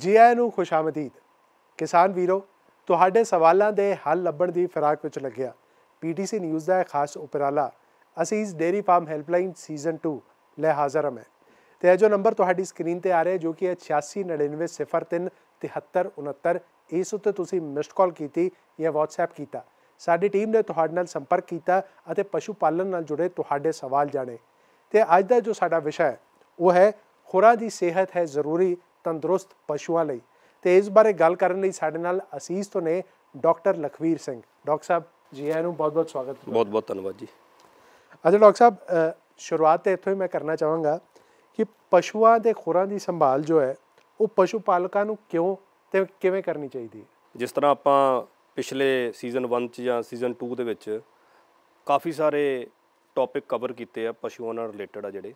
ਜੀ ਆਇਆਂ ਨੂੰ ਖੁਸ਼ਾਮਦੀਦ ਕਿਸਾਨ ਵੀਰੋ ਤੁਹਾਡੇ ਸਵਾਲਾਂ ਦੇ ਹੱਲ ਲੱਭਣ ਦੀ ਫਿਰਾਕ ਵਿੱਚ ਲੱਗਿਆ ਪੀਟੀਸੀ ਨਿਊਜ਼ ਦਾ ਖਾਸ ਉਪਰਾਲਾ ਅਸੀਸ ਡੇਰੀ ਫਾਰਮ ਹੈਲਪਲਾਈਨ ਸੀਜ਼ਨ 2 ਲੈ ਹਾਜ਼ਰ ਹਾਂ ਤੇ ਇਹ ਜੋ ਨੰਬਰ ਤੁਹਾਡੀ ਸਕਰੀਨ ਤੇ ਆ ਰਿਹਾ ਜੋ ਕਿ ਹੈ 8699037369 ਇਸ ਉੱਤੇ ਤੁਸੀਂ ਮਿਸਡ ਕਾਲ ਕੀਤੀ ਜਾਂ ਵਟਸਐਪ ਕੀਤਾ ਸਾਡੀ ਟੀਮ ਨੇ ਤੁਹਾਡੇ ਨਾਲ ਸੰਪਰਕ ਕੀਤਾ ਅਤੇ ਪਸ਼ੂ ਪਾਲਣ ਨਾਲ ਜੁੜੇ ਤੁਹਾਡੇ ਸਵਾਲ ਜਾਣੇ ਤੇ ਅੱਜ ਦਾ ਜੋ ਸਾਡਾ ਵਿਸ਼ਾ ਹੈ ਉਹ ਹੈ ਖੁਰਾ ਦੀ ਸਿਹਤ ਹੈ ਜ਼ਰੂਰੀ ਤੰਦਰੁਸਤ ਪਸ਼ੂਆਂ ਲਈ ਤੇ ਇਸ ਬਾਰੇ ਗੱਲ ਕਰਨ ਲਈ ਸਾਡੇ ਨਾਲ ਅਸੀਸ ਤੋਂ ਨੇ ਡਾਕਟਰ ਲਖਵੀਰ ਸਿੰਘ ਡਾਕਟਰ ਸਾਹਿਬ ਜੀ ਆਇਆਂ ਨੂੰ ਬਹੁਤ-ਬਹੁਤ ਸਵਾਗਤ ਬਹੁਤ-ਬਹੁਤ ਧੰਨਵਾਦ ਜੀ ਅੱਜ ਡਾਕਟਰ ਸਾਹਿਬ ਸ਼ੁਰੂਆਤ ਤੇ ਇੱਥੋਂ ਹੀ ਮੈਂ ਕਰਨਾ ਚਾਹਾਂਗਾ ਕਿ ਪਸ਼ੂਆਂ ਦੇ ਖੁਰਾਂ ਦੀ ਸੰਭਾਲ ਜੋ ਹੈ ਉਹ ਪਸ਼ੂ ਪਾਲਕਾਂ ਨੂੰ ਕਿਉਂ ਤੇ ਕਿਵੇਂ ਕਰਨੀ ਚਾਹੀਦੀ ਹੈ ਜਿਸ ਤਰ੍ਹਾਂ ਆਪਾਂ ਪਿਛਲੇ ਸੀਜ਼ਨ 1 ਚ ਜਾਂ ਸੀਜ਼ਨ 2 ਦੇ ਵਿੱਚ ਕਾਫੀ ਸਾਰੇ ਟੌਪਿਕ ਕਵਰ ਕੀਤੇ ਆ ਪਸ਼ੂਆਂ ਨਾਲ ਰਿਲੇਟਡ ਆ ਜਿਹੜੇ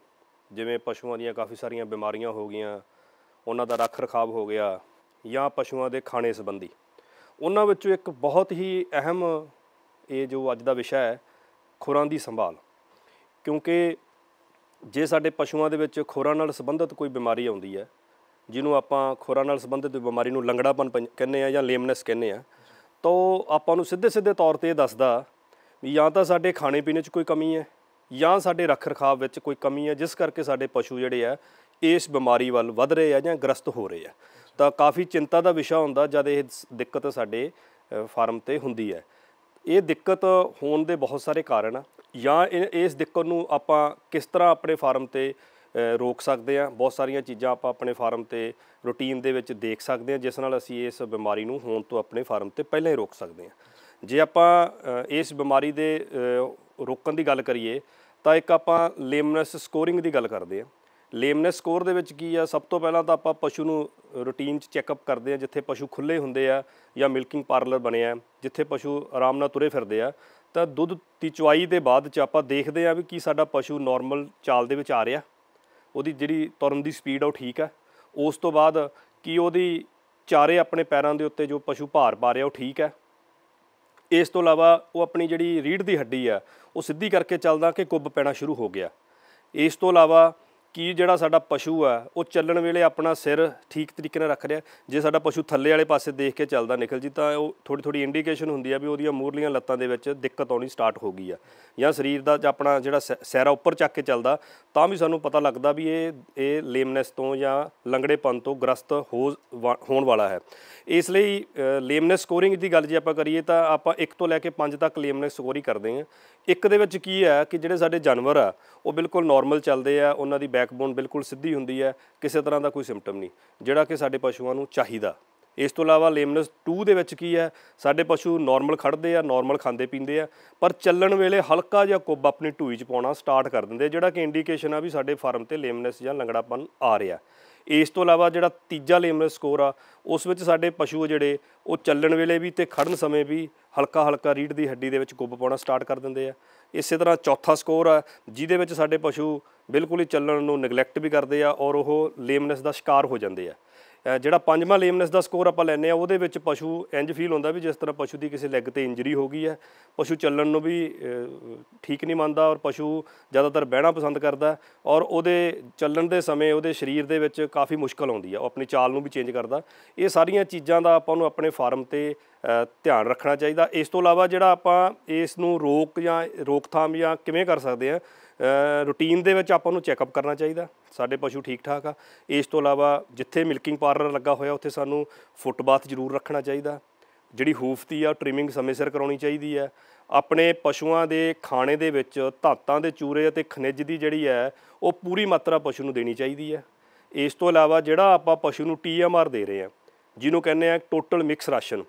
ਜਿਵੇਂ ਪਸ਼ੂਆਂ ਦੀਆਂ ਕਾਫੀ ਸਾਰੀਆਂ ਬਿਮਾਰੀਆਂ ਹੋ ਗਈਆਂ ਉਹਨਾਂ ਦਾ ਰੱਖ ਰਖਾਵ ਹੋ ਗਿਆ ਜਾਂ ਪਸ਼ੂਆਂ ਦੇ ਖਾਣੇ ਸੰਬੰਧੀ ਉਹਨਾਂ ਵਿੱਚੋਂ ਇੱਕ ਬਹੁਤ ਹੀ ਅਹਿਮ ਇਹ ਜੋ ਅੱਜ ਦਾ ਵਿਸ਼ਾ ਹੈ ਖੁਰਾਂ ਦੀ ਸੰਭਾਲ ਕਿਉਂਕਿ ਜੇ ਸਾਡੇ ਪਸ਼ੂਆਂ ਦੇ ਵਿੱਚ ਖੁਰਾਂ ਨਾਲ ਸੰਬੰਧਿਤ ਕੋਈ ਬਿਮਾਰੀ ਆਉਂਦੀ ਹੈ ਜਿਹਨੂੰ ਆਪਾਂ ਖੁਰਾਂ ਨਾਲ ਸੰਬੰਧਿਤ ਬਿਮਾਰੀ ਨੂੰ ਲੰਗੜਾਪਨ ਕਹਿੰਦੇ ਆ ਜਾਂ ਲੇਮਨੈਸ ਕਹਿੰਦੇ ਆ ਤਾਂ ਆਪਾਂ ਨੂੰ ਸਿੱਧੇ ਸਿੱਧੇ ਤੌਰ ਤੇ ਇਹ ਦੱਸਦਾ ਵੀ ਜਾਂ ਤਾਂ ਸਾਡੇ ਖਾਣੇ ਪੀਣੇ 'ਚ ਕੋਈ ਕਮੀ ਹੈ ਜਾਂ ਸਾਡੇ ਰੱਖ ਰਖਾਵ ਵਿੱਚ ਕੋਈ ਕਮੀ ਹੈ ਜਿਸ ਕਰਕੇ ਸਾਡੇ ਪਸ਼ੂ ਜਿਹੜੇ ਆ ਇਸ ਬਿਮਾਰੀ ਵੱਲ ਵੱਧ ਰਹੇ ਆ ਜਾਂ ਗ੍ਰਸਤ ਹੋ ਰਹੇ ਆ ਤਾਂ ਕਾਫੀ ਚਿੰਤਾ ਦਾ ਵਿਸ਼ਾ ਹੁੰਦਾ ਜਦ ਇਹ ਦਿੱਕਤ ਸਾਡੇ ਫਾਰਮ ਤੇ ਹੁੰਦੀ ਹੈ ਇਹ ਦਿੱਕਤ ਹੋਣ ਦੇ ਬਹੁਤ ਸਾਰੇ ਕਾਰਨ ਆ ਜਾਂ ਇਸ ਦਿੱਕਤ ਨੂੰ ਆਪਾਂ ਕਿਸ ਤਰ੍ਹਾਂ ਆਪਣੇ ਫਾਰਮ ਤੇ ਰੋਕ ਸਕਦੇ ਆ ਬਹੁਤ ਸਾਰੀਆਂ ਚੀਜ਼ਾਂ ਆਪਾਂ ਆਪਣੇ ਫਾਰਮ ਤੇ ਰੁਟੀਨ ਦੇ ਵਿੱਚ ਦੇਖ ਸਕਦੇ ਆ ਜਿਸ ਨਾਲ ਅਸੀਂ ਇਸ ਬਿਮਾਰੀ ਨੂੰ ਹੋਣ ਤੋਂ ਆਪਣੇ ਫਾਰਮ ਤੇ ਪਹਿਲਾਂ ਹੀ ਰੋਕ ਸਕਦੇ ਆ ਜੇ ਆਪਾਂ ਇਸ ਬਿਮਾਰੀ ਦੇ ਰੋਕਣ ਦੀ ਗੱਲ ਕਰੀਏ ਤਾਂ ਇੱਕ ਆਪਾਂ ਲੇਮਨਸ ਸਕੋਰਿੰਗ ਦੀ ਗੱਲ ਕਰਦੇ ਆ ਲੇਮਨੈਸ ਸਕੋਰ ਦੇ ਵਿੱਚ ਕੀ ਆ ਸਭ ਤੋਂ ਪਹਿਲਾਂ ਤਾਂ ਆਪਾਂ ਪਸ਼ੂ ਨੂੰ ਰੁਟੀਨ 'ਚ ਚੈੱਕਅਪ ਕਰਦੇ ਆ ਜਿੱਥੇ ਪਸ਼ੂ ਖੁੱਲੇ ਹੁੰਦੇ ਆ ਜਾਂ ਮਿਲਕਿੰਗ ਪਾਰਲਰ ਬਣਿਆ ਜਿੱਥੇ ਪਸ਼ੂ ਆਰਾਮ ਨਾਲ ਤੁਰੇ ਫਿਰਦੇ ਆ ਤਾਂ ਦੁੱਧ ਦੀ ਚੁਆਈ ਦੇ ਬਾਅਦ 'ਚ ਆਪਾਂ ਦੇਖਦੇ ਆ ਵੀ ਕੀ ਸਾਡਾ ਪਸ਼ੂ ਨਾਰਮਲ ਚਾਲ ਦੇ ਵਿੱਚ ਆ ਰਿਹਾ ਉਹਦੀ ਜਿਹੜੀ ਤੁਰਨ ਦੀ ਸਪੀਡ ਆ ਉਹ ਠੀਕ ਆ ਉਸ ਤੋਂ ਬਾਅਦ ਕੀ ਉਹਦੀ ਚਾਰੇ ਆਪਣੇ ਪੈਰਾਂ ਦੇ ਉੱਤੇ ਜੋ ਪਸ਼ੂ ਭਾਰ ਪਾ ਰਿਹਾ ਉਹ ਠੀਕ ਹੈ ਇਸ ਤੋਂ ਇਲਾਵਾ ਉਹ ਆਪਣੀ ਜਿਹੜੀ ਰੀੜ ਦੀ ਹੱਡੀ ਆ ਉਹ ਸਿੱਧੀ ਕਰਕੇ ਚੱਲਦਾ ਕਿ ਕੁੱਬ ਪੈਣਾ ਸ਼ੁਰੂ ਹੋ ਗਿਆ ਇਸ ਤੋਂ ਇਲਾਵਾ ਕਿ ਜਿਹੜਾ ਸਾਡਾ ਪਸ਼ੂ ਆ ਉਹ ਚੱਲਣ ਵੇਲੇ ਆਪਣਾ ਸਿਰ ਠੀਕ ਤਰੀਕੇ ਨਾਲ ਰੱਖ ਰਿਹਾ ਜੇ ਸਾਡਾ ਪਸ਼ੂ ਥੱਲੇ ਵਾਲੇ ਪਾਸੇ ਦੇਖ ਕੇ ਚੱਲਦਾ ਨਿਕਲ ਜੀ ਤਾਂ ਉਹ ਥੋੜੀ ਥੋੜੀ ਇੰਡੀਕੇਸ਼ਨ ਹੁੰਦੀ ਆ ਵੀ ਉਹਦੀਆਂ ਮੂਰਲੀਆਂ ਲੱਤਾਂ ਦੇ ਵਿੱਚ ਦਿੱਕਤ ਆਉਣੀ ਸਟਾਰਟ ਹੋ ਗਈ ਆ ਜਾਂ ਸਰੀਰ ਦਾ ਜ ਆਪਣਾ ਜਿਹੜਾ ਸਹਿਰਾ ਉੱਪਰ ਚੱਕ ਕੇ ਚੱਲਦਾ ਤਾਂ ਵੀ ਸਾਨੂੰ ਪਤਾ ਲੱਗਦਾ ਵੀ ਇਹ ਇਹ ਲੇਮਨੈਸ ਤੋਂ ਜਾਂ ਲੰਗੜੇਪਨ ਤੋਂ ਗ੍ਰਸਤ ਹੋ ਹੋਣ ਵਾਲਾ ਹੈ ਇਸ ਲਈ ਲੇਮਨੈਸ ਸਕੋਰਿੰਗ ਦੀ ਗੱਲ ਜੇ ਆਪਾਂ ਕਰੀਏ ਤਾਂ ਆਪਾਂ 1 ਤੋਂ ਲੈ ਕੇ 5 ਤੱਕ ਲੇਮਨੈਸ ਸਕੋਰੀ ਕਰਦੇ ਹਾਂ ਇੱਕ ਦੇ ਵਿੱਚ ਕੀ ਹੈ ਕਿ ਜਿਹੜੇ ਸਾਡੇ ਜਾਨਵਰ ਆ ਉਹ ਬਿਲਕੁਲ ਨਾਰਮਲ ਚੱਲਦੇ ਆ ਉਹਨਾਂ ਦੀ ਬੈਕਬੋਨ ਬਿਲਕੁਲ ਸਿੱਧੀ ਹੁੰਦੀ ਹੈ ਕਿਸੇ ਤਰ੍ਹਾਂ ਦਾ ਕੋਈ ਸਿੰਪਟਮ ਨਹੀਂ ਜਿਹੜਾ ਕਿ ਸਾਡੇ ਪਸ਼ੂਆਂ ਨੂੰ ਚਾਹੀਦਾ ਇਸ ਤੋਂ ਇਲਾਵਾ ਲੇਮਨਸ 2 ਦੇ ਵਿੱਚ ਕੀ ਹੈ ਸਾਡੇ ਪਸ਼ੂ ਨਾਰਮਲ ਖੜਦੇ ਆ ਨਾਰਮਲ ਖਾਂਦੇ ਪੀਂਦੇ ਆ ਪਰ ਚੱਲਣ ਵੇਲੇ ਹਲਕਾ ਜਿਹਾ ਕੁੱਬ ਆਪਣੀ ਢੂਈ 'ਚ ਪਾਉਣਾ ਸਟਾਰਟ ਕਰ ਦਿੰਦੇ ਜਿਹੜਾ ਕਿ ਇੰਡੀਕੇਸ਼ਨ ਆ ਵੀ ਸਾਡੇ ਫਾਰਮ ਤੇ ਲੇਮਨਸ ਜਾਂ ਲੰਗੜਾਪਨ ਆ ਰਿਹਾ ਇਸ ਤੋਂ ਇਲਾਵਾ ਜਿਹੜਾ ਤੀਜਾ ਲੇਮਨਸ ਸਕੋਰ ਆ ਉਸ ਵਿੱਚ ਸਾਡੇ ਪਸ਼ੂ ਜਿਹੜੇ ਉਹ ਚੱਲਣ ਵੇਲੇ ਵੀ ਤੇ ਖੜਨ ਸਮੇਂ ਵੀ ਹਲਕਾ ਹਲਕਾ ਰੀੜ ਦੀ ਹੱਡੀ ਦੇ ਵਿੱਚ ਕੁੱਬ ਪਾਉਣਾ ਸਟਾਰਟ ਕਰ ਦਿੰਦੇ ਆ ਇਸੇ ਤਰ੍ਹਾਂ ਚੌਥਾ ਸਕੋਰ ਆ ਜਿਹਦੇ ਵਿੱਚ ਸਾਡੇ ਪਸ਼ੂ ਬਿਲਕੁਲ ਹੀ ਚੱਲਣ ਨੂੰ ਨੈਗਲੈਕਟ ਵੀ ਕਰਦੇ ਆ ਔਰ ਉਹ ਲੇਮਨੈਸ ਦਾ ਸ਼ਿਕਾਰ ਹੋ ਜਾਂਦੇ ਆ ਜਿਹੜਾ ਪੰਜਵਾਂ ਲੇਮਨੈਸ ਦਾ ਸਕੋਰ ਆਪਾਂ ਲੈਨੇ ਆ ਉਹਦੇ ਵਿੱਚ ਪਸ਼ੂ ਇੰਜ ਫੀਲ ਹੁੰਦਾ ਵੀ ਜਿਸ ਤਰ੍ਹਾਂ ਪਸ਼ੂ ਦੀ ਕਿਸੇ ਲੈਗ ਤੇ ਇੰਜਰੀ ਹੋ ਗਈ ਹੈ ਪਸ਼ੂ ਚੱਲਣ ਨੂੰ ਵੀ ਠੀਕ ਨਹੀਂ ਮੰਨਦਾ ਔਰ ਪਸ਼ੂ ਜ਼ਿਆਦਾਤਰ ਬਹਿਣਾ ਪਸੰਦ ਕਰਦਾ ਔਰ ਉਹਦੇ ਚੱਲਣ ਦੇ ਸਮੇਂ ਉਹਦੇ ਸਰੀਰ ਦੇ ਵਿੱਚ ਕਾਫੀ ਮੁਸ਼ਕਲ ਆਉਂਦੀ ਆ ਉਹ ਆਪਣੀ ਚਾਲ ਨੂੰ ਵੀ ਚੇਂਜ ਕਰਦਾ ਇਹ ਸਾਰੀਆਂ ਚੀਜ਼ਾਂ ਦਾ ਆਪਾਂ ਨੂੰ ਆਪਣੇ ਫਾਰਮ ਤੇ ਧਿਆਨ ਰੱਖਣਾ ਚਾਹੀਦਾ ਇਸ ਤੋਂ ਇਲਾਵਾ ਜਿਹੜਾ ਆਪਾਂ ਇਸ ਨੂੰ ਰੋਕ ਜਾਂ ਰੋਕਥਾਮ ਜਾਂ ਕਿਵੇਂ ਕਰ ਸਕਦੇ ਆ ਰੂਟੀਨ ਦੇ ਵਿੱਚ ਆਪਾਂ ਨੂੰ ਚੈੱਕਅਪ ਕਰਨਾ ਚਾਹੀਦਾ ਸਾਡੇ ਪਸ਼ੂ ਠੀਕ ਠਾਕ ਆ ਇਸ ਤੋਂ ਇਲਾਵਾ ਜਿੱਥੇ ਮਿਲਕਿੰਗ ਪਾਰਲਰ ਲੱਗਾ ਹੋਇਆ ਉੱਥੇ ਸਾਨੂੰ ਫੁੱਟ ਬਾਥ ਜ਼ਰੂਰ ਰੱਖਣਾ ਚਾਹੀਦਾ ਜਿਹੜੀ ਹੂਫਤੀ ਆ ਟ੍ਰਿਮਿੰਗ ਸਮੇਂ ਸਿਰ ਕਰਾਉਣੀ ਚਾਹੀਦੀ ਹੈ ਆਪਣੇ ਪਸ਼ੂਆਂ ਦੇ ਖਾਣੇ ਦੇ ਵਿੱਚ ਧਾਤਾਂ ਦੇ ਚੂਰੇ ਅਤੇ ਖਣਿਜ ਦੀ ਜਿਹੜੀ ਹੈ ਉਹ ਪੂਰੀ ਮਾਤਰਾ ਪਸ਼ੂ ਨੂੰ ਦੇਣੀ ਚਾਹੀਦੀ ਹੈ ਇਸ ਤੋਂ ਇਲਾਵਾ ਜਿਹੜਾ ਆਪਾਂ ਪਸ਼ੂ ਨੂੰ ਟੀਐਮਆਰ ਦੇ ਰਹੇ ਆ ਜਿਹਨੂੰ ਕਹਿੰਦੇ ਆ ਟੋਟਲ ਮਿਕਸ ਰਾਸ਼ਨ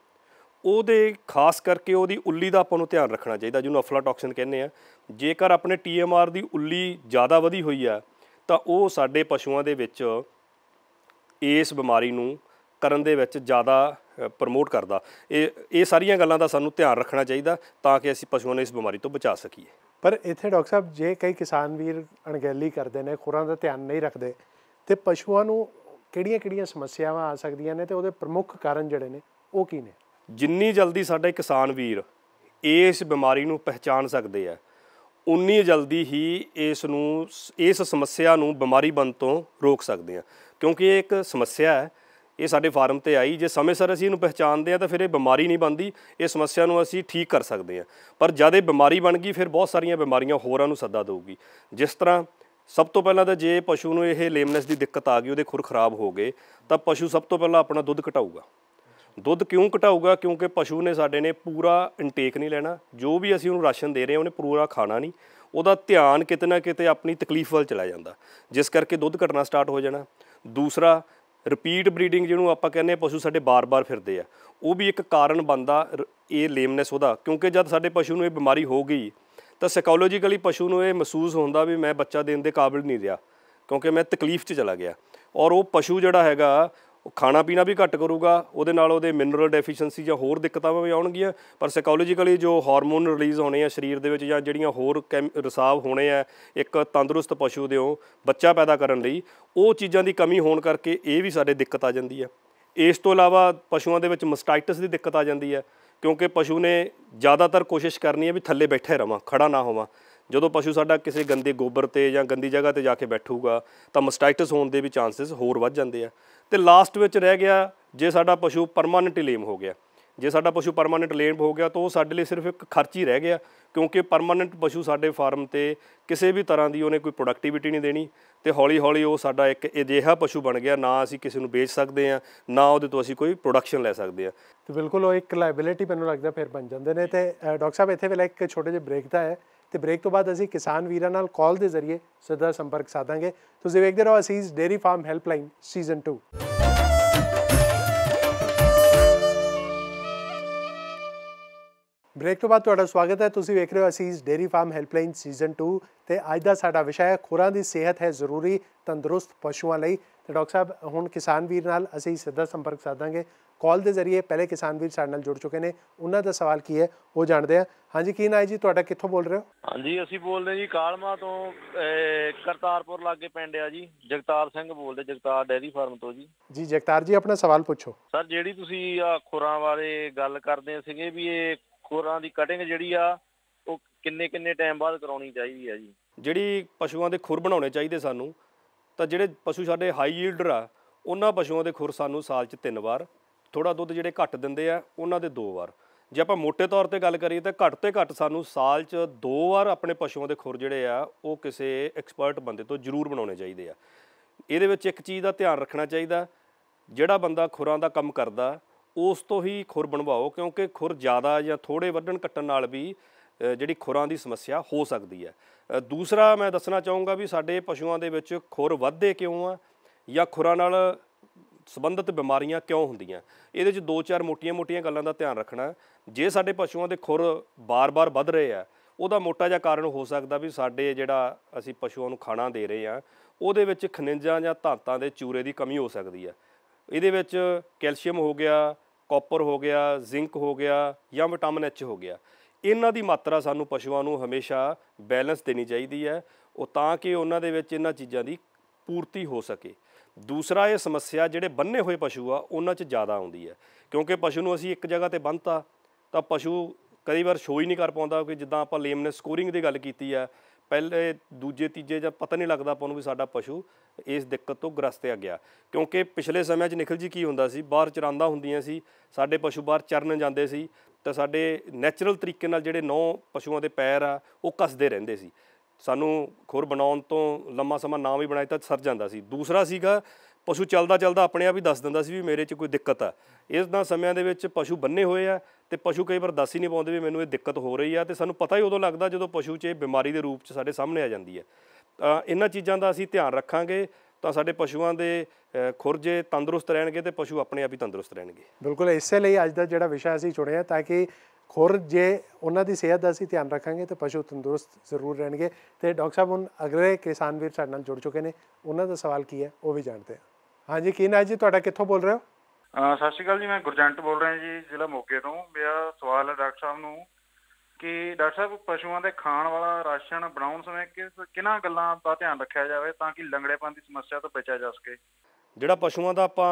ਉਹਦੇ ਖਾਸ ਕਰਕੇ ਉਹਦੀ ਉੱਲੀ ਦਾ ਆਪਾਂ ਨੂੰ ਧਿਆਨ ਰੱਖਣਾ ਚਾਹੀਦਾ ਜਿਹਨੂੰ ਅਫਲਾਟੌਕਸਿਨ ਕਹਿੰਦੇ ਆ ਜੇਕਰ ਆਪਣੇ ਟੀਐਮਆਰ ਦੀ ਉੱਲੀ ਜ਼ਿਆਦਾ ਵਧੀ ਹੋਈ ਆ ਤਾਂ ਉਹ ਸਾਡੇ ਪਸ਼ੂਆਂ ਦੇ ਵਿੱਚ ਇਸ ਬਿਮਾਰੀ ਨੂੰ ਕਰਨ ਦੇ ਵਿੱਚ ਜ਼ਿਆਦਾ ਪ੍ਰਮੋਟ ਕਰਦਾ ਇਹ ਇਹ ਸਾਰੀਆਂ ਗੱਲਾਂ ਦਾ ਸਾਨੂੰ ਧਿਆਨ ਰੱਖਣਾ ਚਾਹੀਦਾ ਤਾਂ ਕਿ ਅਸੀਂ ਪਸ਼ੂਆਂ ਨੂੰ ਇਸ ਬਿਮਾਰੀ ਤੋਂ ਬਚਾ ਸਕੀਏ ਪਰ ਇੱਥੇ ਡਾਕਟਰ ਸਾਹਿਬ ਜੇ ਕਈ ਕਿਸਾਨ ਵੀਰ ਅਣਗਹਿਲੀ ਕਰਦੇ ਨੇ ਖੁਰਾਂ ਦਾ ਧਿਆਨ ਨਹੀਂ ਰੱਖਦੇ ਤੇ ਪਸ਼ੂਆਂ ਨੂੰ ਕਿਹੜੀਆਂ-ਕਿਹੜੀਆਂ ਸਮੱਸਿਆਵਾਂ ਆ ਸਕਦੀਆਂ ਨੇ ਤੇ ਉਹਦੇ ਪ੍ਰਮੁੱਖ ਕਾਰਨ ਜਿਹੜੇ ਨੇ ਉਹ ਕੀ ਨੇ ਜਿੰਨੀ ਜਲਦੀ ਸਾਡੇ ਕਿਸਾਨ ਵੀਰ ਇਸ ਬਿਮਾਰੀ ਨੂੰ ਪਹਿਚਾਨ ਸਕਦੇ ਆ ਉਨੀ ਜਲਦੀ ਹੀ ਇਸ ਨੂੰ ਇਸ ਸਮੱਸਿਆ ਨੂੰ ਬਿਮਾਰੀ ਬਣ ਤੋਂ ਰੋਕ ਸਕਦੇ ਆ ਕਿਉਂਕਿ ਇਹ ਇੱਕ ਸਮੱਸਿਆ ਹੈ ਇਹ ਸਾਡੇ ਫਾਰਮ ਤੇ ਆਈ ਜੇ ਸਮੇਂ ਸਿਰ ਅਸੀਂ ਇਹਨੂੰ ਪਛਾਣਦੇ ਆ ਤਾਂ ਫਿਰ ਇਹ ਬਿਮਾਰੀ ਨਹੀਂ ਬਣਦੀ ਇਹ ਸਮੱਸਿਆ ਨੂੰ ਅਸੀਂ ਠੀਕ ਕਰ ਸਕਦੇ ਆ ਪਰ ਜਦ ਇਹ ਬਿਮਾਰੀ ਬਣ ਗਈ ਫਿਰ ਬਹੁਤ ਸਾਰੀਆਂ ਬਿਮਾਰੀਆਂ ਹੋਰਾਂ ਨੂੰ ਸੱਦਾ ਦੇਊਗੀ ਜਿਸ ਤਰ੍ਹਾਂ ਸਭ ਤੋਂ ਪਹਿਲਾਂ ਤਾਂ ਜੇ ਪਸ਼ੂ ਨੂੰ ਇਹ ਲੇਮਨੈਸ ਦੀ ਦਿੱਕਤ ਆ ਗਈ ਉਹਦੇ ਖੁਰ ਖਰਾਬ ਹੋ ਗਏ ਤਾਂ ਪਸ਼ੂ ਸਭ ਤੋਂ ਪਹਿਲਾਂ ਆਪਣਾ ਦੁੱਧ ਘਟਾਊਗਾ ਦੁੱਧ ਕਿਉਂ ਘਟਾਊਗਾ ਕਿਉਂਕਿ ਪਸ਼ੂ ਨੇ ਸਾਡੇ ਨੇ ਪੂਰਾ ਇਨਟੇਕ ਨਹੀਂ ਲੈਣਾ ਜੋ ਵੀ ਅਸੀਂ ਉਹਨੂੰ ਰਾਸ਼ਨ ਦੇ ਰਹੇ ਹਾਂ ਉਹਨੇ ਪੂਰਾ ਖਾਣਾ ਨਹੀਂ ਉਹਦਾ ਧਿਆਨ ਕਿਤੇ ਨਾ ਕਿਤੇ ਆਪਣੀ ਤਕਲੀਫ ਵੱਲ ਚਲਾ ਜਾਂਦਾ ਜਿਸ ਕਰਕੇ ਦੁੱਧ ਘਟਣਾ ਸਟਾਰਟ ਹੋ ਜਾਣਾ ਦੂਸਰਾ ਰਿਪੀਟ ਬਰੀਡਿੰਗ ਜਿਹਨੂੰ ਆਪਾਂ ਕਹਿੰਦੇ ਆ ਪਸ਼ੂ ਸਾਡੇ ਬਾਰ-ਬਾਰ ਫਿਰਦੇ ਆ ਉਹ ਵੀ ਇੱਕ ਕਾਰਨ ਬਣਦਾ ਇਹ ਲੇਮਨੈਸ ਉਹਦਾ ਕਿਉਂਕਿ ਜਦ ਸਾਡੇ ਪਸ਼ੂ ਨੂੰ ਇਹ ਬਿਮਾਰੀ ਹੋ ਗਈ ਤਾਂ ਸਾਈਕੋਲੋਜੀਕਲੀ ਪਸ਼ੂ ਨੂੰ ਇਹ ਮਹਿਸੂਸ ਹੁੰਦਾ ਵੀ ਮੈਂ ਬੱਚਾ ਦੇਣ ਦੇ ਕਾਬਿਲ ਨਹੀਂ ਰਿਹਾ ਕਿਉਂਕਿ ਮੈਂ ਤਕਲੀਫ 'ਚ ਚਲਾ ਗਿਆ ਔਰ ਉਹ ਪਸ਼ੂ ਜਿਹੜਾ ਹੈਗਾ ਉਹ ਖਾਣਾ ਪੀਣਾ ਵੀ ਘੱਟ ਕਰੂਗਾ ਉਹਦੇ ਨਾਲ ਉਹਦੇ ਮਿਨਰਲ ਡੈਫੀਸ਼ੀਐਂਸੀ ਜਾਂ ਹੋਰ ਦਿੱਕਤਾਂ ਵੀ ਆਉਣਗੀਆਂ ਪਰ ਸਾਈਕੋਲੋਜੀਕਲੀ ਜੋ ਹਾਰਮੋਨ ਰਿਲੀਜ਼ ਹੋਣੇ ਆ ਸਰੀਰ ਦੇ ਵਿੱਚ ਜਾਂ ਜਿਹੜੀਆਂ ਹੋਰ ਰਸਾਵ ਹੋਣੇ ਆ ਇੱਕ ਤੰਦਰੁਸਤ ਪਸ਼ੂ ਉਹ ਬੱਚਾ ਪੈਦਾ ਕਰਨ ਲਈ ਉਹ ਚੀਜ਼ਾਂ ਦੀ ਕਮੀ ਹੋਣ ਕਰਕੇ ਇਹ ਵੀ ਸਾਡੇ ਦਿੱਕਤ ਆ ਜਾਂਦੀ ਹੈ ਇਸ ਤੋਂ ਇਲਾਵਾ ਪਸ਼ੂਆਂ ਦੇ ਵਿੱਚ ਮਸਟਾਈਟਸ ਦੀ ਦਿੱਕਤ ਆ ਜਾਂਦੀ ਹੈ ਕਿਉਂਕਿ ਪਸ਼ੂ ਨੇ ਜ਼ਿਆਦਾਤਰ ਕੋਸ਼ਿਸ਼ ਕਰਨੀ ਹੈ ਵੀ ਥੱਲੇ ਬੈਠੇ ਰਵਾਂ ਖੜਾ ਨਾ ਹੋਵਾਂ ਜਦੋਂ ਪਸ਼ੂ ਸਾਡਾ ਕਿਸੇ ਗੰਦੇ ਗੋਬਰ ਤੇ ਜਾਂ ਗੰਦੀ ਜਗ੍ਹਾ ਤੇ ਜਾ ਕੇ ਬੈਠੂਗਾ ਤਾਂ ਮਸਟਾਈਟਸ ਹੋਣ ਦੇ ਵੀ ਚਾਂਸਸ ਹੋਰ ਵੱਧ ਜਾਂਦੇ ਆ ਤੇ ਲਾਸਟ ਵਿੱਚ ਰਹਿ ਗਿਆ ਜੇ ਸਾਡਾ ਪਸ਼ੂ ਪਰਮਾਨੈਂਟ ਲੇਮ ਹੋ ਗਿਆ ਜੇ ਸਾਡਾ ਪਸ਼ੂ ਪਰਮਾਨੈਂਟ ਲੇਮ ਹੋ ਗਿਆ ਤਾਂ ਉਹ ਸਾਡੇ ਲਈ ਸਿਰਫ ਇੱਕ ਖਰਚ ਹੀ ਰਹਿ ਗਿਆ ਕਿਉਂਕਿ ਪਰਮਾਨੈਂਟ ਪਸ਼ੂ ਸਾਡੇ ਫਾਰਮ ਤੇ ਕਿਸੇ ਵੀ ਤਰ੍ਹਾਂ ਦੀ ਉਹਨੇ ਕੋਈ ਪ੍ਰੋਡਕਟਿਵਿਟੀ ਨਹੀਂ ਦੇਣੀ ਤੇ ਹੌਲੀ ਹੌਲੀ ਉਹ ਸਾਡਾ ਇੱਕ ਅਜਿਹਾ ਪਸ਼ੂ ਬਣ ਗਿਆ ਨਾ ਅਸੀਂ ਕਿਸੇ ਨੂੰ ਵੇਚ ਸਕਦੇ ਆ ਨਾ ਉਹਦੇ ਤੋਂ ਅਸੀਂ ਕੋਈ ਪ੍ਰੋਡਕਸ਼ਨ ਲੈ ਸਕਦੇ ਆ ਤੇ ਬਿਲਕੁਲ ਉਹ ਇੱਕ ਲਾਇਬਿਲਿਟੀ ਮੈਨੂੰ ਲੱਗਦਾ ਫਿਰ ਬਣ ਜਾਂਦੇ ਨੇ ਤੇ ਡਾਕਟਰ ਸਾਹਿਬ ਇੱਥੇ ਵੀ ਇੱਕ ਛੋਟੇ ਜਿਹੇ ਬ੍ਰੇਕ ਦਾ ਹੈ ਤੇ ਬ੍ਰੇਕ ਤੋਂ ਬਾਅਦ ਅਸੀਂ ਕਿਸਾਨ ਵੀਰਾਂ ਨਾਲ ਕਾਲ ਦੇ ਜ਼ਰੀਏ ਸਿੱਧਾ ਸੰਪਰਕ ਸਾਧਾਂਗੇ ਤੁਸੀਂ ਵੇਖਦੇ ਰਹੋ Asees dairy farm helpline season 2 break ਤੋਂ ਬਾਅਦ ਤੁਹਾਡਾ ਸਵਾਗਤ ਹੈ ਤੁਸੀਂ ਵੇਖ ਰਹੇ ਹੋ ਅਸੀਸ ਡੇਰੀ ਫਾਰਮ ਹੈਲਪਲਾਈਨ ਸੀਜ਼ਨ 2 ਤੇ ਅੱਜ ਦਾ ਸਾਡਾ ਵਿਸ਼ਾ ਹੈ ਖੁਰਾਂ ਦੀ ਸਿਹਤ ਹੈ ਜ਼ਰੂਰੀ ਤੰਦਰੁਸਤ ਪਸ਼ੂਆਂ ਲਈ ਤੇ ਡਾਕਟਰ ਸਾਹਿਬ ਹੁਣ ਕਿਸਾਨ ਵੀਰ ਨਾਲ ਅਸੀਂ ਸਿੱਧਾ ਸੰਪਰਕ ਸਾਧਾਂਗੇ ਕਾਲ ਦੇ ਜ਼ਰੀਏ ਪਹਿਲੇ ਕਿਸਾਨ ਵੀਰ ਸਾਡੇ ਨਾਲ ਜੁੜ ਚੁੱਕੇ ਨੇ ਉਹਨਾਂ ਦਾ ਸਵਾਲ ਕੀ ਹੈ ਉਹ ਜਾਣਦੇ ਆ ਹਾਂਜੀ ਕੀ ਨਾਮ ਜੀ ਤੁਹਾਡਾ ਕਿੱਥੋਂ ਬੋਲ ਰਹੇ ਹੋ ਹਾਂਜੀ ਅਸੀਂ ਬੋਲਦੇ ਜੀ ਕਾਲਮਾ ਤੋਂ ਕਰਤਾਰਪੁਰ ਲਾਗੇ ਪਿੰਡ ਆ ਜੀ ਜਗਤਾਰ ਸਿੰਘ ਬੋਲਦੇ ਜਗਤਾਰ ਡੈਰੀ ਫਾਰਮ ਤੋਂ ਜੀ ਜੀ ਜਗਤਾਰ ਜੀ ਆਪਣਾ ਸਵਾਲ ਪੁੱਛੋ ਸਰ ਜਿਹੜੀ ਤੁਸੀਂ ਆ ਖੁਰਾਂ ਬਾਰੇ ਗੱਲ ਕਰਦੇ ਸੀਗੇ ਵੀ ਇਹ ਖੁਰਾਂ ਦੀ ਕਟਿੰਗ ਜਿਹੜੀ ਆ ਉਹ ਕਿੰਨੇ ਕਿੰਨੇ ਟਾਈਮ ਬਾਅਦ ਕਰਾਉਣੀ ਚਾਹੀਦੀ ਆ ਜੀ ਜਿਹੜੀ ਪਸ਼ੂਆਂ ਦੇ ਖੁਰ ਬਣਾਉਣੇ ਚਾਹੀਦੇ ਸਾਨੂੰ ਤਾਂ ਜਿਹੜੇ ਪਸ਼ੂ ਸਾਡੇ ਹਾਈ ਯੀਲਡਰ ਆ ਉਹਨਾਂ ਪਸ਼ੂਆਂ ਦੇ ਖੁਰ ਸਾਨੂੰ ਸਾਲ 'ਚ ਤਿੰਨ ਵਾਰ ਥੋੜਾ ਦੁੱਧ ਜਿਹੜੇ ਘੱਟ ਦਿੰਦੇ ਆ ਉਹਨਾਂ ਦੇ ਦੋ ਵਾਰ ਜੇ ਆਪਾਂ ਮੋٹے ਤੌਰ ਤੇ ਗੱਲ ਕਰੀਏ ਤਾਂ ਘੱਟ ਤੇ ਘੱਟ ਸਾਨੂੰ ਸਾਲ 'ਚ ਦੋ ਵਾਰ ਆਪਣੇ ਪਸ਼ੂਆਂ ਦੇ ਖੁਰ ਜਿਹੜੇ ਆ ਉਹ ਕਿਸੇ ਐਕਸਪਰਟ ਬੰਦੇ ਤੋਂ ਜ਼ਰੂਰ ਬਣਾਉਣੇ ਚਾਹੀਦੇ ਆ ਇਹਦੇ ਵਿੱਚ ਇੱਕ ਚੀਜ਼ ਦਾ ਧਿਆਨ ਰੱਖਣਾ ਚਾਹੀਦਾ ਜਿਹੜਾ ਬੰਦਾ ਖੁਰਾਂ ਦਾ ਕੰਮ ਕਰਦਾ ਉਸ ਤੋਂ ਹੀ ਖੁਰ ਬਣਵਾਓ ਕਿਉਂਕਿ ਖੁਰ ਜ਼ਿਆਦਾ ਜਾਂ ਥੋੜੇ ਵੱਢਣ ਕੱਟਣ ਨਾਲ ਵੀ ਜਿਹੜੀ ਖੁਰਾਂ ਦੀ ਸਮੱਸਿਆ ਹੋ ਸਕਦੀ ਹੈ ਦੂਸਰਾ ਮੈਂ ਦੱਸਣਾ ਚਾਹੂੰਗਾ ਵੀ ਸਾਡੇ ਪਸ਼ੂਆਂ ਦੇ ਵਿੱਚ ਖੁਰ ਵੱਧੇ ਕਿਉਂ ਆ ਜਾਂ ਖੁਰਾਂ ਨਾਲ ਸੰਬੰਧਿਤ ਬਿਮਾਰੀਆਂ ਕਿਉਂ ਹੁੰਦੀਆਂ ਇਹਦੇ ਵਿੱਚ ਦੋ ਚਾਰ ਮੋਟੀਆਂ-ਮੋਟੀਆਂ ਗੱਲਾਂ ਦਾ ਧਿਆਨ ਰੱਖਣਾ ਜੇ ਸਾਡੇ ਪਸ਼ੂਆਂ ਦੇ ਖੁਰ ਬਾਰ-ਬਾਰ ਵੱਧ ਰਹੇ ਆ ਉਹਦਾ ਮੋਟਾ ਜਿਹਾ ਕਾਰਨ ਹੋ ਸਕਦਾ ਵੀ ਸਾਡੇ ਜਿਹੜਾ ਅਸੀਂ ਪਸ਼ੂਆਂ ਨੂੰ ਖਾਣਾ ਦੇ ਰਹੇ ਆ ਉਹਦੇ ਵਿੱਚ ਖਣਿਜਾਂ ਜਾਂ ਧਾਤਾਂ ਦੇ ਚੂਰੇ ਦੀ ਕਮੀ ਹੋ ਸਕਦੀ ਹੈ ਇਹਦੇ ਵਿੱਚ ਕੈਲਸ਼ੀਅਮ ਹੋ ਗਿਆ ਕਾਪਰ ਹੋ ਗਿਆ ਜ਼ਿੰਕ ਹੋ ਗਿਆ ਜਾਂ ਵਿਟਾਮਿਨ ਐਚ ਹੋ ਗਿਆ ਇਹਨਾਂ ਦੀ ਮਾਤਰਾ ਸਾਨੂੰ ਪਸ਼ੂਆਂ ਨੂੰ ਹਮੇਸ਼ਾ ਬੈਲੈਂਸ ਦੇਣੀ ਚਾਹੀਦੀ ਹੈ ਉਹ ਤਾਂ ਕਿ ਉਹਨਾਂ ਦੇ ਵਿੱਚ ਇਹਨਾਂ ਚੀਜ਼ਾਂ ਦੀ ਪੂਰਤੀ ਹੋ ਸਕੇ ਦੂਸਰਾ ਇਹ ਸਮੱਸਿਆ ਜਿਹੜੇ ਬੰਨੇ ਹੋਏ ਪਸ਼ੂ ਆ ਉਹਨਾਂ 'ਚ ਜ਼ਿਆਦਾ ਆਉਂਦੀ ਹੈ ਕਿਉਂਕਿ ਪਸ਼ੂ ਨੂੰ ਅਸੀਂ ਇੱਕ ਜਗ੍ਹਾ ਤੇ ਬੰਨਤਾ ਤਾਂ ਪਸ਼ੂ ਕਈ ਵਾਰ ਸ਼ੋਅ ਹੀ ਨਹੀਂ ਕਰ ਪਾਉਂਦਾ ਕਿ ਜਿੱਦਾਂ ਆਪਾਂ ਲੇਮਨ ਸਕੋਰਿੰਗ ਦੀ ਗੱਲ ਕੀਤੀ ਆ ਪਹਿਲੇ ਦੂਜੇ ਤੀਜੇ ਜਾਂ ਪਤਾ ਨਹੀਂ ਲੱਗਦਾ ਆਪਾਂ ਨੂੰ ਵੀ ਸਾਡਾ ਪਸ਼ੂ ਇਸ ਦਿੱਕਤ ਤੋਂ ਗ੍ਰਸਤ ਆ ਗਿਆ ਕਿਉਂਕਿ ਪਿਛਲੇ ਸਮਿਆਂ 'ਚ ਨikhil ਜੀ ਕੀ ਹੁੰਦਾ ਸੀ ਬਾਹਰ ਚਰਾਂਦਾ ਹੁੰਦੀਆਂ ਸੀ ਸਾਡੇ ਪਸ਼ੂ ਬਾਹਰ ਚਰਨ ਜਾਂਦੇ ਸੀ ਤਾਂ ਸਾਡੇ ਨੈਚੁਰਲ ਤਰੀਕੇ ਨਾਲ ਜਿਹੜੇ ਨੌ ਪਸ਼ੂਆਂ ਦੇ ਪੈਰ ਆ ਉਹ ਕੱਸਦੇ ਰਹਿੰਦੇ ਸੀ ਸਾਨੂੰ ਖੁਰ ਬਣਾਉਣ ਤੋਂ ਲੰਮਾ ਸਮਾਂ ਨਾ ਵੀ ਬਣਾਇਆ ਤਾਂ ਸਰ ਜਾਂਦਾ ਸੀ ਦੂਸਰਾ ਸੀਗਾ ਪਸ਼ੂ ਚੱਲਦਾ ਚੱਲਦਾ ਆਪਣੇ ਆਪ ਹੀ ਦੱਸ ਦਿੰਦਾ ਸੀ ਵੀ ਮੇਰੇ 'ਚ ਕੋਈ ਦਿੱਕਤ ਆ ਇਸ ਦਾ ਸਮਿਆਂ ਦੇ ਵਿੱਚ ਪਸ਼ੂ ਬੰਨੇ ਹੋਏ ਆ ਤੇ ਪਸ਼ੂ ਕਈ ਵਾਰ ਦੱਸ ਹੀ ਨਹੀਂ ਪਾਉਂਦੇ ਵੀ ਮੈਨੂੰ ਇਹ ਦਿੱਕਤ ਹੋ ਰਹੀ ਆ ਤੇ ਸਾਨੂੰ ਪਤਾ ਹੀ ਉਦੋਂ ਲੱਗਦਾ ਜਦੋਂ ਪਸ਼ੂ 'ਚ ਇਹ ਬਿਮਾਰੀ ਦੇ ਰੂਪ 'ਚ ਸਾਡੇ ਸਾਹਮਣੇ ਆ ਜਾਂਦੀ ਹੈ ਇਹਨਾਂ ਚੀਜ਼ਾਂ ਦਾ ਅਸੀਂ ਧਿਆਨ ਰੱਖਾਂਗੇ ਤਾਂ ਸਾਡੇ ਪਸ਼ੂਆਂ ਦੇ ਖੁਰਜੇ ਤੰਦਰੁਸਤ ਰਹਿਣਗੇ ਤੇ ਪਸ਼ੂ ਆਪਣੇ ਆਪ ਹੀ ਤੰਦਰੁਸਤ ਰਹਿਣਗੇ ਬਿਲਕੁਲ ਇਸੇ ਲਈ ਅੱਜ ਦਾ ਜਿਹੜਾ ਵਿਸ਼ਾ ਅਸੀਂ ਚੁਣਿਆ ਤਾਂ ਕਿ ਖੁਰਜੇ ਉਹਨਾਂ ਦੀ ਸਿਹਤ ਦਾ ਅਸੀਂ ਧਿਆਨ ਰੱਖਾਂਗੇ ਤੇ ਪਸ਼ੂ ਤੰਦਰੁਸਤ ਜ਼ਰੂਰ ਰਹਿਣਗੇ ਤੇ ਡਾਕਟਰ ਸਾਹਿਬ ਹੁਣ ਅਗਲੇ ਕਿਸਾਨ ਵੀਰ ਸਾਡੇ ਨਾਲ ਜੁੜ ਚੁੱਕੇ ਨੇ ਉਹਨਾਂ ਦਾ ਸਵਾਲ ਕੀ ਹੈ ਉਹ ਵੀ ਜਾਣਦੇ ਹਾਂ ਹਾਂਜੀ ਕੀ ਨਾਮ ਜੀ ਤੁਹਾਡਾ ਕਿੱਥੋਂ ਬੋਲ ਰਹੇ ਹੋ ਸਤਿ ਸ਼੍ਰੀ ਅਕਾਲ ਜੀ ਮੈਂ ਗੁਰਜੰਟ ਬੋਲ ਰਿਹਾ ਜੀ ਜ਼ਿਲ੍ਹਾ ਮੋਗੇ ਤੋਂ ਮੇਰਾ ਸਵਾਲ ਹੈ ਡਾਕਟਰ ਸਾਹਿਬ ਨੂੰ ਕਿ ਡਾਕਟਰ ਸਾਹਿਬ ਪਸ਼ੂਆਂ ਦੇ ਖਾਣ ਵਾਲਾ ਰਾਸ਼ਨ ਬਣਾਉਣ ਸਮੇਂ ਕਿਸ ਕਿਨਾਂ ਗੱਲਾਂ ਦਾ ਧਿਆਨ ਰੱਖਿਆ ਜਾਵੇ ਤਾਂ ਕਿ ਲੰਗੜੇਪਨ ਦੀ ਸਮੱਸਿਆ ਤੋਂ ਬਚਿਆ ਜਾ ਸਕੇ ਜਿਹੜਾ ਪਸ਼ੂਆਂ ਦਾ ਆਪਾਂ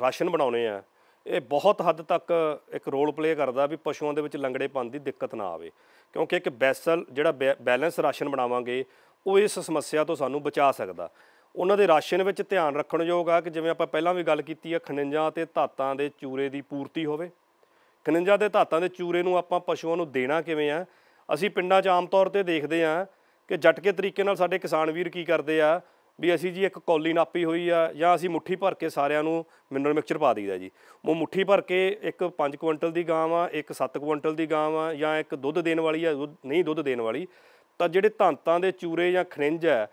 ਰਾਸ਼ਨ ਬਣਾਉਨੇ ਆ ਇਹ ਬਹੁਤ ਹੱਦ ਤੱਕ ਇੱਕ ਰੋਲ ਪਲੇ ਕਰਦਾ ਵੀ ਪਸ਼ੂਆਂ ਦੇ ਵਿੱਚ ਲੰਗੜੇਪਨ ਦੀ ਦਿੱਕਤ ਨਾ ਆਵੇ ਕਿਉਂਕਿ ਇੱਕ ਬੈਸਲ ਜਿਹੜਾ ਬੈਲੈਂਸ ਰਾਸ਼ਨ ਬਣਾਵਾਂਗੇ ਉਹ ਇਸ ਸਮੱਸਿਆ ਤੋਂ ਸਾਨੂੰ ਬਚਾ ਸਕਦਾ ਉਹਨਾਂ ਦੇ ਰਾਸ਼ਨ ਵਿੱਚ ਧਿਆਨ ਰੱਖਣ ਯੋਗ ਆ ਕਿ ਜਿਵੇਂ ਆਪਾਂ ਪਹਿਲਾਂ ਵੀ ਗੱਲ ਕੀਤੀ ਆ ਖਣਿਜਾਂ ਤੇ ਧਾਤਾਂ ਦੇ ਚੂਰੇ ਦੀ ਪੂਰਤੀ ਹੋਵੇ ਖਣਿੰਜਾ ਦੇ ਧਾਤਾਂ ਦੇ ਚੂਰੇ ਨੂੰ ਆਪਾਂ ਪਸ਼ੂਆਂ ਨੂੰ ਦੇਣਾ ਕਿਵੇਂ ਆ ਅਸੀਂ ਪਿੰਡਾਂ 'ਚ ਆਮ ਤੌਰ ਤੇ ਦੇਖਦੇ ਆ ਕਿ ਜਟਕੇ ਤਰੀਕੇ ਨਾਲ ਸਾਡੇ ਕਿਸਾਨ ਵੀਰ ਕੀ ਕਰਦੇ ਆ ਵੀ ਅਸੀਂ ਜੀ ਇੱਕ ਕੌਲੀ ਨਾਪੀ ਹੋਈ ਆ ਜਾਂ ਅਸੀਂ ਮੁਠੀ ਭਰ ਕੇ ਸਾਰਿਆਂ ਨੂੰ ਮਿਨਰਲ ਮਿਕਸਚਰ ਪਾ ਦਈਦਾ ਜੀ ਉਹ ਮੁਠੀ ਭਰ ਕੇ ਇੱਕ 5 ਕੁਇੰਟਲ ਦੀ ਗਾਂ ਆ ਇੱਕ 7 ਕੁਇੰਟਲ ਦੀ ਗਾਂ ਆ ਜਾਂ ਇੱਕ ਦੁੱਧ ਦੇਣ ਵਾਲੀ ਆ ਨਹੀਂ ਦੁੱਧ ਦੇਣ ਵਾਲੀ ਤਾਂ ਜਿਹੜੇ ਧੰਤਾਂ ਦੇ ਚੂਰੇ ਜਾਂ ਖਣਿੰਜ ਆ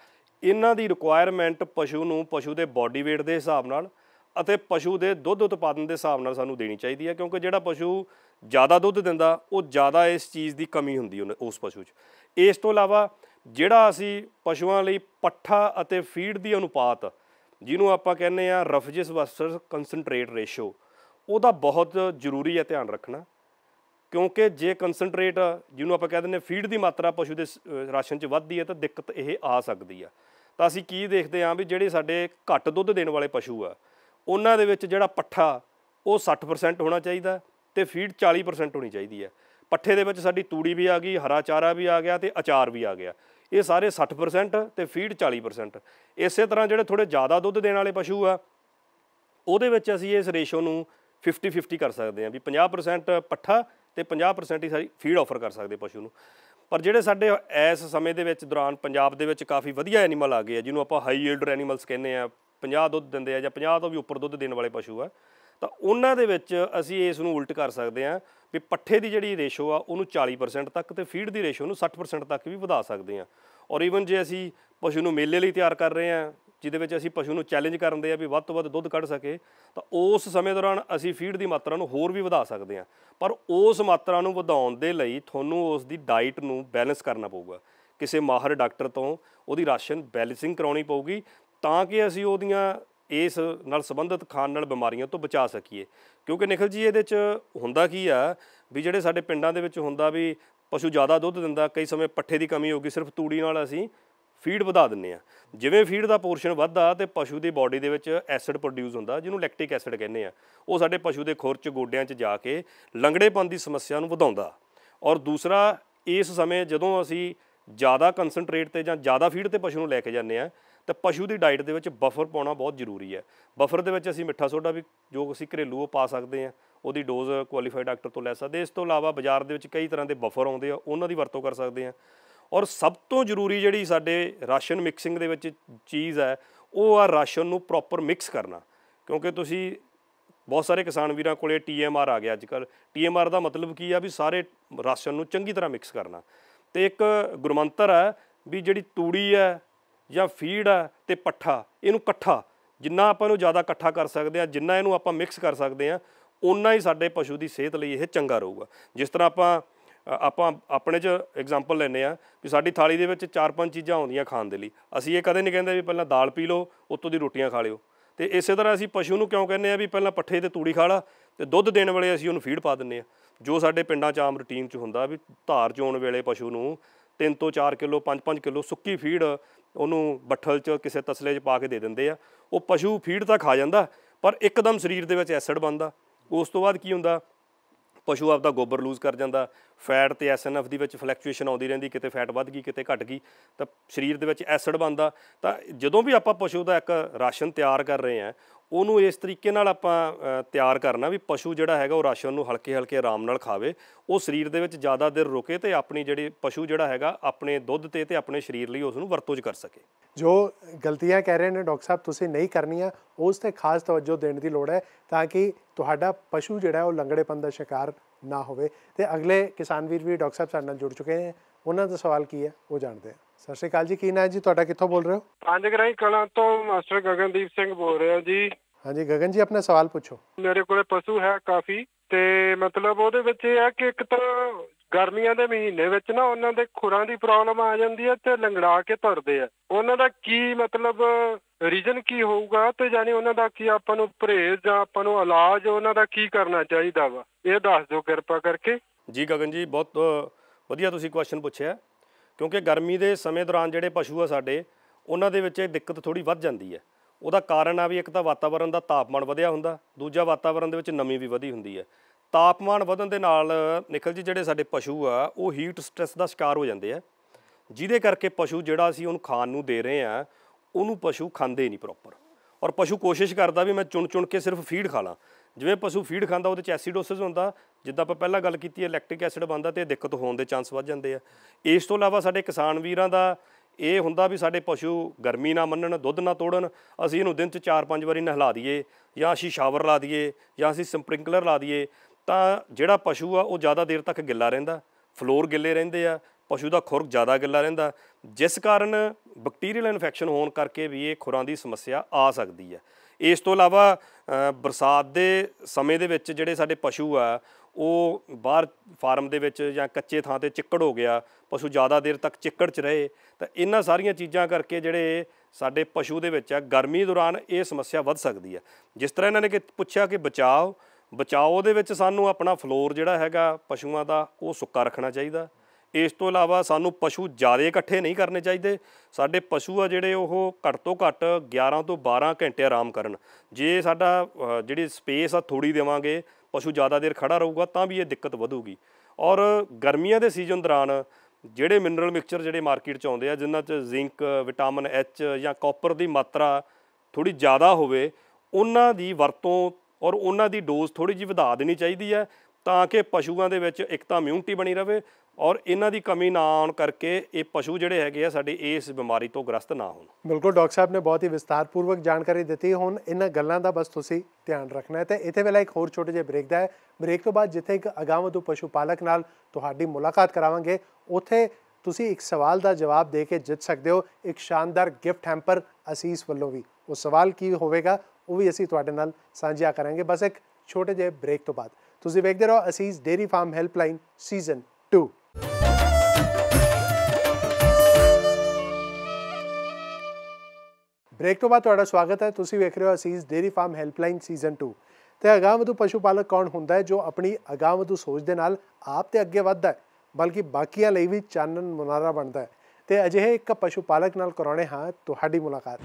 ਇਹਨਾਂ ਦੀ ਰਿਕੁਆਇਰਮੈਂਟ ਪਸ਼ੂ ਨੂੰ ਪਸ਼ੂ ਦੇ ਬਾਡੀ weight ਦੇ ਹਿਸਾਬ ਨਾਲ ਅਤੇ ਪਸ਼ੂ ਦੇ ਦੁੱਧ ਉਤਪਾਦਨ ਦੇ ਹਿਸਾਬ ਨਾਲ ਸਾਨੂੰ ਦੇਣੀ ਚਾਹੀਦੀ ਹੈ ਕਿਉਂਕਿ ਜਿਹੜਾ ਪਸ਼ੂ ਜ਼ਿਆਦਾ ਦੁੱਧ ਦਿੰਦਾ ਉਹ ਜ਼ਿਆਦਾ ਇਸ ਚੀਜ਼ ਦੀ ਕਮੀ ਹੁੰਦੀ ਉਸ ਪਸ਼ੂ 'ਚ ਇਸ ਤੋਂ ਇਲਾਵਾ ਜਿਹੜਾ ਅਸੀਂ ਪਸ਼ੂਆਂ ਲਈ ਪੱਠਾ ਅਤੇ ਫੀਡ ਦੀ ਅਨੁਪਾਤ ਜਿਹਨੂੰ ਆਪਾਂ ਕਹਿੰਦੇ ਆ ਰਫਜਿਸ ਵਸਰ ਕਨਸੈਂਟਰੇਟ ਰੇਸ਼ੋ ਉਹਦਾ ਬਹੁਤ ਜ਼ਰੂਰੀ ਹੈ ਧਿਆਨ ਰੱਖਣਾ ਕਿਉਂਕਿ ਜੇ ਕਨਸੈਂਟਰੇਟ ਜਿਹਨੂੰ ਆਪਾਂ ਕਹਿੰਦੇ ਨੇ ਫੀਡ ਦੀ ਮਾਤਰਾ ਪਸ਼ੂ ਦੇ ਰਾਸ਼ਨ 'ਚ ਵੱਧਦੀ ਹੈ ਤਾਂ ਦਿੱਕਤ ਇਹ ਆ ਸਕਦੀ ਆ ਤਾਂ ਅਸੀਂ ਕੀ ਦੇਖਦੇ ਆਂ ਵੀ ਜਿਹੜੇ ਸਾਡੇ ਘੱਟ ਦੁੱਧ ਦੇਣ ਵਾਲੇ ਪਸ਼ੂ ਆ ਉਹਨਾਂ ਦੇ ਵਿੱਚ ਜਿਹੜਾ ਪੱਠਾ ਉਹ 60% ਹੋਣਾ ਚਾਹੀਦਾ ਤੇ ਫੀਡ 40% ਹੋਣੀ ਚਾਹੀਦੀ ਹੈ ਪੱਠੇ ਦੇ ਵਿੱਚ ਸਾਡੀ ਤੂੜੀ ਵੀ ਆ ਗਈ ਹਰਾ ਚਾਰਾ ਵੀ ਆ ਗਿਆ ਤੇ ਅਚਾਰ ਵੀ ਆ ਗਿਆ ਇਹ ਸਾਰੇ 60% ਤੇ ਫੀਡ 40% ਇਸੇ ਤਰ੍ਹਾਂ ਜਿਹੜੇ ਥੋੜੇ ਜ਼ਿਆਦਾ ਦੁੱਧ ਦੇਣ ਵਾਲੇ ਪਸ਼ੂ ਆ ਉਹਦੇ ਵਿੱਚ ਅਸੀਂ ਇਸ ਰੇਸ਼ੋ ਨੂੰ 50-50 ਕਰ ਸਕਦੇ ਆ ਵੀ 50% ਪੱਠਾ ਤੇ 50% ਹੀ ਸਾਰੀ ਫੀਡ ਆਫਰ ਕਰ ਸਕਦੇ ਪਸ਼ੂ ਨੂੰ ਪਰ ਜਿਹੜੇ ਸਾਡੇ ਇਸ ਸਮੇਂ ਦੇ ਵਿੱਚ ਦੌਰਾਨ ਪੰਜਾਬ ਦੇ ਵਿੱਚ ਕਾਫੀ ਵਧੀਆ ਐਨੀਮਲ ਆ ਗਏ ਆ ਜਿਹਨੂੰ ਆਪਾਂ ਹਾਈ ਯੀਲਡਰ ਐਨੀਮਲਸ ਕਹਿੰਦੇ ਆ 50 ਦੁੱਧ ਦਿੰਦੇ ਆ ਜਾਂ 50 ਤੋਂ ਵੀ ਉੱਪਰ ਦੁੱਧ ਦੇਣ ਵਾਲੇ ਪਸ਼ੂ ਆ ਤਾਂ ਉਹਨਾਂ ਦੇ ਵਿੱਚ ਅਸੀਂ ਇਸ ਨੂੰ ਉਲਟ ਕਰ ਸਕਦੇ ਆ ਵੀ ਪੱਠੇ ਦੀ ਜਿਹੜੀ ਰੇਸ਼ੋ ਆ ਉਹਨੂੰ 40% ਤੱਕ ਤੇ ਫੀਡ ਦੀ ਰੇਸ਼ੋ ਨੂੰ 60% ਤੱਕ ਵੀ ਵਧਾ ਸਕਦੇ ਆ ਔਰ ਈਵਨ ਜੇ ਅਸੀਂ ਪਸ਼ੂ ਨੂੰ ਮੇਲੇ ਲਈ ਤਿਆਰ ਕਰ ਰਹੇ ਆ ਜਿਹਦੇ ਵਿੱਚ ਅਸੀਂ ਪਸ਼ੂ ਨੂੰ ਚੈਲੰਜ ਕਰਦੇ ਆ ਵੀ ਵੱਧ ਤੋਂ ਵੱਧ ਦੁੱਧ ਕੱਢ ਸਕੇ ਤਾਂ ਉਸ ਸਮੇਂ ਦੌਰਾਨ ਅਸੀਂ ਫੀਡ ਦੀ ਮਾਤਰਾ ਨੂੰ ਹੋਰ ਵੀ ਵਧਾ ਸਕਦੇ ਆ ਪਰ ਉਸ ਮਾਤਰਾ ਨੂੰ ਵਧਾਉਣ ਦੇ ਲਈ ਤੁਹਾਨੂੰ ਉਸ ਦੀ ਡਾਈਟ ਨੂੰ ਬੈਲੈਂਸ ਕਰਨਾ ਪਊਗਾ ਕਿਸੇ ਮਾਹਰ ਡਾਕਟਰ ਤੋਂ ਉਹਦੀ ਰਾਸ਼ਨ ਬੈਲੈਂਸਿੰਗ ਕਰਾਉਣੀ ਪਊਗੀ ਤਾਂ ਕਿ ਅਸੀਂ ਉਹਦੀਆਂ ਇਸ ਨਾਲ ਸੰਬੰਧਿਤ ਖਾਣ ਨਾਲ ਬਿਮਾਰੀਆਂ ਤੋਂ ਬਚਾ ਸਕੀਏ ਕਿਉਂਕਿ ਨikhil ji ਇਹਦੇ ਵਿੱਚ ਹੁੰਦਾ ਕੀ ਆ ਵੀ ਜਿਹੜੇ ਸਾਡੇ ਪਿੰਡਾਂ ਦੇ ਵਿੱਚ ਹੁੰਦਾ ਵੀ ਪਸ਼ੂ ਜ਼ਿਆਦਾ ਦੁੱਧ ਦਿੰਦਾ ਕਈ ਸਮੇਂ ਪੱਠੇ ਦੀ ਕਮੀ ਹੋ ਗਈ ਸਿਰਫ ਤੂੜੀ ਨਾਲ ਅਸੀਂ ਫੀਡ ਵਧਾ ਦਿੰਨੇ ਆ ਜਿਵੇਂ ਫੀਡ ਦਾ ਪੋਰਸ਼ਨ ਵੱਧਦਾ ਤੇ ਪਸ਼ੂ ਦੀ ਬਾਡੀ ਦੇ ਵਿੱਚ ਐਸਿਡ ਪ੍ਰੋਡਿਊਸ ਹੁੰਦਾ ਜਿਹਨੂੰ ਲੈਕਟਿਕ ਐਸਿਡ ਕਹਿੰਦੇ ਆ ਉਹ ਸਾਡੇ ਪਸ਼ੂ ਦੇ ਖੁਰ 'ਚ ਗੋਡਿਆਂ 'ਚ ਜਾ ਕੇ ਲੰਗੜੇਪਨ ਦੀ ਸਮੱਸਿਆ ਨੂੰ ਵਧਾਉਂਦਾ ਔਰ ਦੂਸਰਾ ਇਸ ਸਮੇਂ ਜਦੋਂ ਅਸੀਂ ਜ਼ਿਆਦਾ ਕਨਸੈਂਟਰੇਟ ਤੇ ਜਾਂ ਜ਼ਿਆਦਾ ਫੀਡ ਤੇ ਪਸ਼ੂ ਨੂੰ ਲੈ ਕੇ ਜਾਂਦੇ ਆ ਤਾਂ ਪਸ਼ੂ ਦੀ ਡਾਈਟ ਦੇ ਵਿੱਚ ਬਫਰ ਪਾਉਣਾ ਬਹੁਤ ਜ਼ਰੂਰੀ ਹੈ ਬਫਰ ਦੇ ਵਿੱਚ ਅਸੀਂ ਮਿੱਠਾ ਸੋਡਾ ਵੀ ਜੋ ਅਸੀਂ ਘਰੇਲੂ ਉਹ ਪਾ ਸਕਦੇ ਹਾਂ ਉਹਦੀ ਡੋਜ਼ ਕੁਆਲੀਫਾਈਡ ਡਾਕਟਰ ਤੋਂ ਲੈ ਸਕਦੇ ਇਸ ਤੋਂ ਇਲਾਵਾ ਬਾਜ਼ਾਰ ਦੇ ਵਿੱਚ ਕਈ ਤਰ੍ਹਾਂ ਦੇ ਬਫਰ ਆਉਂਦੇ ਆ ਉਹਨਾਂ ਦੀ ਵਰਤੋਂ ਕਰ ਸਕਦੇ ਆ ਔਰ ਸਭ ਤੋਂ ਜ਼ਰੂਰੀ ਜਿਹੜੀ ਸਾਡੇ ਰਾਸ਼ਨ ਮਿਕਸਿੰਗ ਦੇ ਵਿੱਚ ਚੀਜ਼ ਹੈ ਉਹ ਆ ਰਾਸ਼ਨ ਨੂੰ ਪ੍ਰੋਪਰ ਮਿਕਸ ਕਰਨਾ ਕਿਉਂਕਿ ਤੁਸੀਂ ਬਹੁਤ ਸਾਰੇ ਕਿਸਾਨ ਵੀਰਾਂ ਕੋਲੇ ਟੀਐਮਆਰ ਆ ਗਿਆ ਅੱਜਕੱਲ ਟੀਐਮਆਰ ਦਾ ਮਤਲਬ ਕੀ ਆ ਵੀ ਸਾਰੇ ਰਾਸ਼ਨ ਨੂੰ ਚੰਗੀ ਤਰ੍ਹਾਂ ਮਿਕਸ ਕਰਨਾ ਤੇ ਇੱਕ ਗੁਰਮੰਤਰ ਹੈ ਵੀ ਜਿਹੜੀ ਤੂੜੀ ਹੈ ਜਾਂ ਫੀਡ ਆ ਤੇ ਪੱਠਾ ਇਹਨੂੰ ਇਕੱਠਾ ਜਿੰਨਾ ਆਪਾਂ ਇਹਨੂੰ ਜ਼ਿਆਦਾ ਇਕੱਠਾ ਕਰ ਸਕਦੇ ਆ ਜਿੰਨਾ ਇਹਨੂੰ ਆਪਾਂ ਮਿਕਸ ਕਰ ਸਕਦੇ ਆ ਉਨਾ ਹੀ ਸਾਡੇ ਪਸ਼ੂ ਦੀ ਸਿਹਤ ਲਈ ਇਹ ਚੰਗਾ ਰਹੂਗਾ ਜਿਸ ਤਰ੍ਹਾਂ ਆਪਾਂ ਆਪਾਂ ਆਪਣੇ ਚ ਐਗਜ਼ਾਮਪਲ ਲੈਨੇ ਆ ਕਿ ਸਾਡੀ ਥਾਲੀ ਦੇ ਵਿੱਚ ਚਾਰ ਪੰਜ ਚੀਜ਼ਾਂ ਆਉਂਦੀਆਂ ਖਾਣ ਦੇ ਲਈ ਅਸੀਂ ਇਹ ਕਦੇ ਨਹੀਂ ਕਹਿੰਦੇ ਵੀ ਪਹਿਲਾਂ ਦਾਲ ਪੀ ਲਓ ਉਤੋਂ ਦੀ ਰੋਟੀਆਂ ਖਾ ਲਿਓ ਤੇ ਇਸੇ ਤਰ੍ਹਾਂ ਅਸੀਂ ਪਸ਼ੂ ਨੂੰ ਕਿਉਂ ਕਹਿੰਦੇ ਆ ਵੀ ਪਹਿਲਾਂ ਪੱਠੇ ਤੇ ਤੂੜੀ ਖਾ ਲਾ ਤੇ ਦੁੱਧ ਦੇਣ ਵੇਲੇ ਅਸੀਂ ਉਹਨੂੰ ਫੀਡ ਪਾ ਦਿੰਨੇ ਆ ਜੋ ਸਾਡੇ ਪਿੰਡਾਂ ਚ ਆਮ ਰੁਟੀਨ ਚ ਹੁੰਦਾ ਵੀ ਧਾਰ ਚੋਣ ਵੇਲੇ ਪਸ਼ੂ ਨੂੰ 3 ਤੋਂ 4 ਕਿਲੋ 5-5 ਕਿਲੋ ਸੁੱਕੀ ਫੀਡ ਉਹਨੂੰ ਬੱਠਲ 'ਚ ਕਿਸੇ ਤਸਲੇ 'ਚ ਪਾ ਕੇ ਦੇ ਦਿੰਦੇ ਆ ਉਹ ਪਸ਼ੂ ਫੀਡ ਤਾਂ ਖਾ ਜਾਂਦਾ ਪਰ ਇੱਕਦਮ ਸਰੀਰ ਦੇ ਵਿੱਚ ਐਸਿਡ ਬਣਦਾ ਉਸ ਤੋਂ ਬਾਅਦ ਕੀ ਹੁੰਦਾ ਪਸ਼ੂ ਆਪਦਾ ਗੋਬਰ ਲੂਜ਼ ਕਰ ਜਾਂਦਾ ਫੈਟ ਤੇ ਐਸਐਨਐਫ ਦੀ ਵਿੱਚ ਫਲੈਕਚੁਏਸ਼ਨ ਆਉਂਦੀ ਰਹਿੰਦੀ ਕਿਤੇ ਫੈਟ ਵੱਧ ਗਈ ਕਿਤੇ ਘਟ ਗਈ ਤਾਂ ਸਰੀਰ ਦੇ ਵਿੱਚ ਐਸਿਡ ਬਣਦਾ ਤਾਂ ਜਦੋਂ ਵੀ ਆਪਾਂ ਪਸ਼ੂ ਦਾ ਇੱਕ ਰਾਸ਼ਨ ਤਿਆਰ ਕਰ ਰਹੇ ਆ ਉਹਨੂੰ ਇਸ ਤਰੀਕੇ ਨਾਲ ਆਪਾਂ ਤਿਆਰ ਕਰਨਾ ਵੀ ਪਸ਼ੂ ਜਿਹੜਾ ਹੈਗਾ ਉਹ ਰਾਸ਼ਨ ਨੂੰ ਹਲਕੇ ਹਲਕੇ ਆਰਾਮ ਨਾਲ ਖਾਵੇ ਉਹ ਸਰੀਰ ਦੇ ਵਿੱਚ ਜ਼ਿਆਦਾ ਦਿਨ ਰੁਕੇ ਤੇ ਆਪਣੀ ਜਿਹੜੀ ਪਸ਼ੂ ਜਿਹੜਾ ਹੈਗਾ ਆਪਣੇ ਦੁੱਧ ਤੇ ਤੇ ਆਪਣੇ ਸਰੀਰ ਲਈ ਉਸ ਨੂੰ ਵਰਤੋਂ ਕਰ ਸਕੇ ਜੋ ਗਲਤੀਆਂ ਕਹਿ ਰਹੇ ਨੇ ਡਾਕਟਰ ਸਾਹਿਬ ਤੁਸੀਂ ਨਹੀਂ ਕਰਨੀਆਂ ਉਸ ਤੇ ਖਾਸ ਤਵੱਜੋ ਦੇਣ ਦੀ ਲੋੜ ਹੈ ਤਾਂ ਕਿ ਤੁਹਾਡਾ ਪਸ਼ੂ ਜਿਹੜਾ ਉਹ ਲੰਗੜੇਪਨ ਦਾ ਸ਼ਿਕਾਰ ਨਾ ਹੋਵੇ ਤੇ ਅਗਲੇ ਕਿਸਾਨ ਵੀਰ ਵੀ ਡਾਕਟਰ ਸਾਹਿਬ ਨਾਲ ਜੁੜ ਚੁੱਕੇ ਨੇ ਉਹਨਾਂ ਦਾ ਸਵਾਲ ਕੀ ਹੈ ਉਹ ਜਾਣਦੇ ਆ ਸਤਿ ਸ਼੍ਰੀ ਅਕਾਲ ਜੀ ਕੀ ਨਾਮ ਜੀ ਤੁਹਾਡਾ ਕਿੱਥੋਂ ਬੋਲ ਰਹੇ ਹੋ ਪੰਜਗਰਾਈ ਕਲਾਂ ਤੋਂ ਮਾਸਟਰ ਗਗਨਦੀਪ ਸਿੰਘ ਬੋਲ ਰਿਹਾ ਜੀ ਹਾਂਜੀ ਗਗਨ ਜੀ ਆਪਣਾ ਸਵਾਲ ਪੁੱਛੋ ਮੇਰੇ ਕੋਲੇ ਪਸ਼ੂ ਹੈ ਕਾਫੀ ਤੇ ਮਤਲਬ ਉਹਦੇ ਵਿੱਚ ਇਹ ਹੈ ਕਿ ਇੱਕ ਤਾਂ ਗਰਮੀਆਂ ਦੇ ਮਹੀਨੇ ਵਿੱਚ ਨਾ ਉਹਨਾਂ ਦੇ ਖੁਰਾਂ ਦੀ ਪ੍ਰੋਬਲਮ ਆ ਜਾਂਦੀ ਹੈ ਤੇ ਲੰਗੜਾ ਕੇ ਤੁਰਦੇ ਆ ਉਹਨਾਂ ਦਾ ਕੀ ਮਤਲਬ ਰੀਜਨ ਕੀ ਹੋਊਗਾ ਤੇ ਯਾਨੀ ਉਹਨਾਂ ਦਾ ਕੀ ਆਪਾਂ ਨੂੰ ਪਰਹੇਜ਼ ਜਾਂ ਆਪਾਂ ਨੂੰ ਇਲਾਜ ਉਹਨਾਂ ਦਾ ਕੀ ਕਰਨਾ ਚਾਹੀਦਾ ਵਾ ਇਹ ਦੱਸ ਦਿਓ ਕਿਰਪਾ ਕਰਕੇ ਜੀ ਗਗਨ ਜੀ ਬਹੁਤ ਵਧੀਆ ਤੁਸੀਂ ਕੁਐਸਚਨ ਪੁੱਛਿਆ ਕਿਉਂਕਿ ਗਰਮੀ ਦੇ ਸਮੇਂ ਦੌਰਾਨ ਜਿਹੜੇ ਪਸ਼ੂ ਆ ਸਾਡੇ ਉਹਨਾਂ ਦੇ ਵਿੱਚ ਇਹ ਦਿੱਕਤ ਥੋੜੀ ਵੱਧ ਜਾਂਦੀ ਹੈ ਉਹਦਾ ਕਾਰਨ ਆ ਵੀ ਇੱਕ ਤਾਂ ਵਾਤਾਵਰਣ ਦਾ ਤਾਪਮਾਨ ਵਧਿਆ ਹੁੰਦਾ ਦੂਜਾ ਵਾਤਾਵਰਣ ਦੇ ਵਿੱਚ ਨਮੀ ਵੀ ਵਧੀ ਹੁੰਦੀ ਹੈ ਤਾਪਮਾਨ ਵਧਣ ਦੇ ਨਾਲ ਨਿਕਲ ਜੀ ਜਿਹੜੇ ਸਾਡੇ ਪਸ਼ੂ ਆ ਉਹ ਹੀਟ ਸਟ੍ਰੈਸ ਦਾ ਸ਼ਿਕਾਰ ਹੋ ਜਾਂਦੇ ਆ ਜਿਹਦੇ ਕਰਕੇ ਪਸ਼ੂ ਜਿਹੜਾ ਅਸੀਂ ਉਹਨੂੰ ਖਾਣ ਨੂੰ ਦੇ ਰਹੇ ਆ ਉਹਨੂੰ ਪਸ਼ੂ ਖਾਂਦੇ ਨਹੀਂ ਪ੍ਰੋਪਰ ਔਰ ਪਸ਼ੂ ਕੋਸ਼ਿਸ਼ ਕਰਦਾ ਵੀ ਮੈਂ ਚੁਣ ਚੁਣ ਕੇ ਸਿਰਫ ਫੀਡ ਖਾ ਲਾਂ ਜਿਵੇਂ ਪਸ਼ੂ ਫੀਡ ਖਾਂਦਾ ਉਹਦੇ ਚ ਐਸਿਡੋਸਿਸ ਹੁੰਦਾ ਜਿੱਦਾਂ ਆਪਾਂ ਪਹਿਲਾਂ ਗੱਲ ਕੀਤੀ ਹੈ ਲੈਕਟਿਕ ਐਸਿਡ ਬਣਦਾ ਤੇ ਦਿੱਕਤ ਹੋਣ ਦੇ ਚਾਂਸ ਵੱਧ ਜਾਂਦੇ ਆ ਇਸ ਤੋਂ ਇਲਾਵਾ ਸਾਡੇ ਕਿਸਾਨ ਵੀਰਾਂ ਦਾ ਇਹ ਹੁੰਦਾ ਵੀ ਸਾਡੇ ਪਸ਼ੂ ਗਰਮੀ ਨਾ ਮੰਨਣ ਦੁੱਧ ਨਾ ਤੋੜਨ ਅਸੀਂ ਇਹਨੂੰ ਦਿਨ 'ਚ 4-5 ਵਾਰੀ ਨਹਿਲਾ ਦਈਏ ਜਾਂ ਅਸੀਂ ਸ਼ਾਵਰ ਲਾ ਦਈਏ ਜਾਂ ਅਸੀਂ ਸਪ੍ਰਿੰਕਲਰ ਲਾ ਦਈਏ ਤਾਂ ਜਿਹੜਾ ਪਸ਼ੂ ਆ ਉਹ ਜ਼ਿਆਦਾ ਦੇਰ ਤੱਕ ਗਿੱਲਾ ਰਹਿੰਦਾ ਫਲੋਰ ਗਿੱਲੇ ਰਹਿੰਦੇ ਆ ਪਸ਼ੂ ਦਾ ਖੁਰਕ ਜ਼ਿਆਦਾ ਗਿੱਲਾ ਰਹਿੰਦਾ ਜਿਸ ਕਾਰਨ ਬੈਕਟੀਰੀਅਲ ਇਨਫੈਕਸ਼ਨ ਹੋਣ ਕਰਕੇ ਵੀ ਇਹ ਖੁਰਾਂ ਦੀ ਸਮੱਸਿਆ ਆ ਸਕਦੀ ਹੈ ਇਸ ਤੋਂ ਇਲਾਵਾ ਬਰਸਾਤ ਦੇ ਸਮੇਂ ਦੇ ਵਿੱਚ ਜਿਹੜੇ ਸਾਡੇ ਪਸ਼ੂ ਆ ਉਹ ਬਾਹਰ ਫਾਰਮ ਦੇ ਵਿੱਚ ਜਾਂ ਕੱਚੇ ਥਾਂ ਤੇ ਚਿੱਕੜ ਹੋ ਗਿਆ ਪਸ਼ੂ ਜ਼ਿਆਦਾ ਦੇਰ ਤੱਕ ਚਿੱਕੜ 'ਚ ਰਹੇ ਤਾਂ ਇਹਨਾਂ ਸਾਰੀਆਂ ਚੀਜ਼ਾਂ ਕਰਕੇ ਜਿਹੜੇ ਸਾਡੇ ਪਸ਼ੂ ਦੇ ਵਿੱਚ ਆ ਗਰਮੀ ਦੌਰਾਨ ਇਹ ਸਮੱਸਿਆ ਵੱਧ ਸਕਦੀ ਹੈ ਜਿਸ ਤਰ੍ਹਾਂ ਇਹਨਾਂ ਨੇ ਕਿ ਪੁੱਛਿਆ ਕਿ ਬਚਾਓ ਬਚਾਓ ਦੇ ਵਿੱਚ ਸਾਨੂੰ ਆਪਣਾ ਫਲੋਰ ਜਿਹੜਾ ਹੈਗਾ ਪਸ਼ੂਆਂ ਦਾ ਉਹ ਸੁੱਕਾ ਰੱਖਣਾ ਚਾਹੀਦਾ ਇਸ ਤੋਂ ਇਲਾਵਾ ਸਾਨੂੰ ਪਸ਼ੂ ਜ਼ਿਆਦਾ ਇਕੱਠੇ ਨਹੀਂ ਕਰਨੇ ਚਾਹੀਦੇ ਸਾਡੇ ਪਸ਼ੂ ਆ ਜਿਹੜੇ ਉਹ ਘੱਟ ਤੋਂ ਘੱਟ 11 ਤੋਂ 12 ਘੰਟੇ ਆਰਾਮ ਕਰਨ ਜੇ ਸਾਡਾ ਜਿਹੜੀ ਸਪੇਸ ਆ ਥੋੜੀ ਦੇਵਾਂਗੇ ਪਸ਼ੂ ਜ਼ਿਆਦਾ ਦੇਰ ਖੜਾ ਰਹੂਗਾ ਤਾਂ ਵੀ ਇਹ ਦਿੱਕਤ ਵਧੂਗੀ ਔਰ ਗਰਮੀਆਂ ਦੇ ਸੀਜ਼ਨ ਦੌਰਾਨ ਜਿਹੜੇ ਮਿਨਰਲ ਮਿਕਸਚਰ ਜਿਹੜੇ ਮਾਰਕੀਟ 'ਚ ਆਉਂਦੇ ਆ ਜਿਨ੍ਹਾਂ 'ਚ ਜ਼ਿੰਕ ਵਿਟਾਮਿਨ ਐਚ ਜਾਂ ਕਾਪਰ ਦੀ ਮਾਤਰਾ ਥੋੜੀ ਜ਼ਿਆਦਾ ਹੋਵੇ ਉਹਨਾਂ ਦੀ ਵਰਤੋਂ ਔਰ ਉਹਨਾਂ ਦੀ ਡੋਜ਼ ਥੋੜੀ ਜਿਹੀ ਵਧਾ ਦੇਣੀ ਚਾਹੀਦੀ ਹੈ ਤਾਂ ਕਿ ਪਸ਼ੂਆਂ ਦੇ ਵਿੱਚ ਇੱਕ ਤਾਂ ਇਮਿਊਨਿਟੀ ਬਣੀ ਰਹੇ ਔਰ ਇਹਨਾਂ ਦੀ ਕਮੀ ਨਾ ਆਉਣ ਕਰਕੇ ਇਹ ਪਸ਼ੂ ਜਿਹੜੇ ਹੈਗੇ ਆ ਸਾਡੇ ਇਸ ਬਿਮਾਰੀ ਤੋਂ ਗ੍ਰਸਤ ਨਾ ਹੋਣ ਬਿਲਕੁਲ ਡਾਕਟਰ ਸਾਹਿਬ ਨੇ ਬਹੁਤ ਹੀ ਵਿਸਤਾਰਪੂਰਵਕ ਜਾਣਕਾਰੀ ਦਿੱਤੀ ਹੁਣ ਇਹਨਾਂ ਗੱਲਾਂ ਦਾ ਬਸ ਤੁਸੀਂ ਧਿਆਨ ਰੱਖਣਾ ਹੈ ਤੇ ਇੱਥੇ ਵੇਲੇ ਇੱਕ ਹੋਰ ਛੋਟੇ ਜਿਹੇ ਬ੍ਰੇਕ ਦਾ ਹੈ ਬ੍ਰੇਕ ਤੋਂ ਬਾਅਦ ਜਿੱਥੇ ਇੱਕ ਅਗਾਮਧੂ ਪਸ਼ੂ ਪਾਲਕ ਨਾਲ ਤੁਹਾਡੀ ਮੁਲਾਕਾਤ ਕਰਾਵਾਂਗੇ ਉੱਥੇ ਤੁਸੀਂ ਇੱਕ ਸਵਾਲ ਦਾ ਜਵਾਬ ਦੇ ਕੇ ਜਿੱਤ ਸਕਦੇ ਹੋ ਇੱਕ ਸ਼ਾਨਦਾਰ ਗਿਫਟ ਹੈਂਪਰ ਅਸੀਸ ਵੱਲੋਂ ਵੀ ਉਹ ਸਵਾਲ ਕੀ ਹੋਵੇਗਾ ਉਹ ਵੀ ਅਸੀਂ ਤੁਹਾਡੇ ਨਾਲ ਸਾਂਝਾ ਕਰਾਂਗੇ ਬਸ ਇੱਕ ਛੋਟੇ ਜਿਹੇ ਬ੍ਰੇਕ ਤੋਂ ਬਾਅਦ ਤੁਸੀਂ ਵੇਖਦੇ ਰਹੋ Asees dairy farm helpline season 2 break ਤੋਂ ਬਾਅਦ ਤੁਹਾਡਾ ਸਵਾਗਤ ਹੈ ਤੁਸੀਂ ਵੇਖ ਰਹੇ ਹੋ ਅਸੀਸ ਡੇਰੀ ਫਾਰਮ ਹੈਲਪਲਾਈਨ ਸੀਜ਼ਨ 2 ਤੇ ਅਗਾਮਧੂ ਪਸ਼ੂ ਪਾਲਕ ਕੌਣ ਹੁੰਦਾ ਹੈ ਜੋ ਆਪਣੀ ਅਗਾਮਧੂ ਸੋਚ ਦੇ ਨਾਲ ਆਪ ਤੇ ਅੱਗੇ ਵੱਧਦਾ ਹੈ ਬਲਕਿ ਬਾਕੀਆਂ ਲਈ ਵੀ ਚਾਨਣ ਮੁਨਾਰਾ ਬਣਦਾ ਹੈ ਤੇ ਅਜਿਹੇ ਇੱਕ ਪਸ਼ੂ ਪਾਲਕ ਨਾਲ ਕਰਾਉਣੇ ਹਾਂ ਤੁਹਾਡੀ ਮੁਲਾਕਾਤ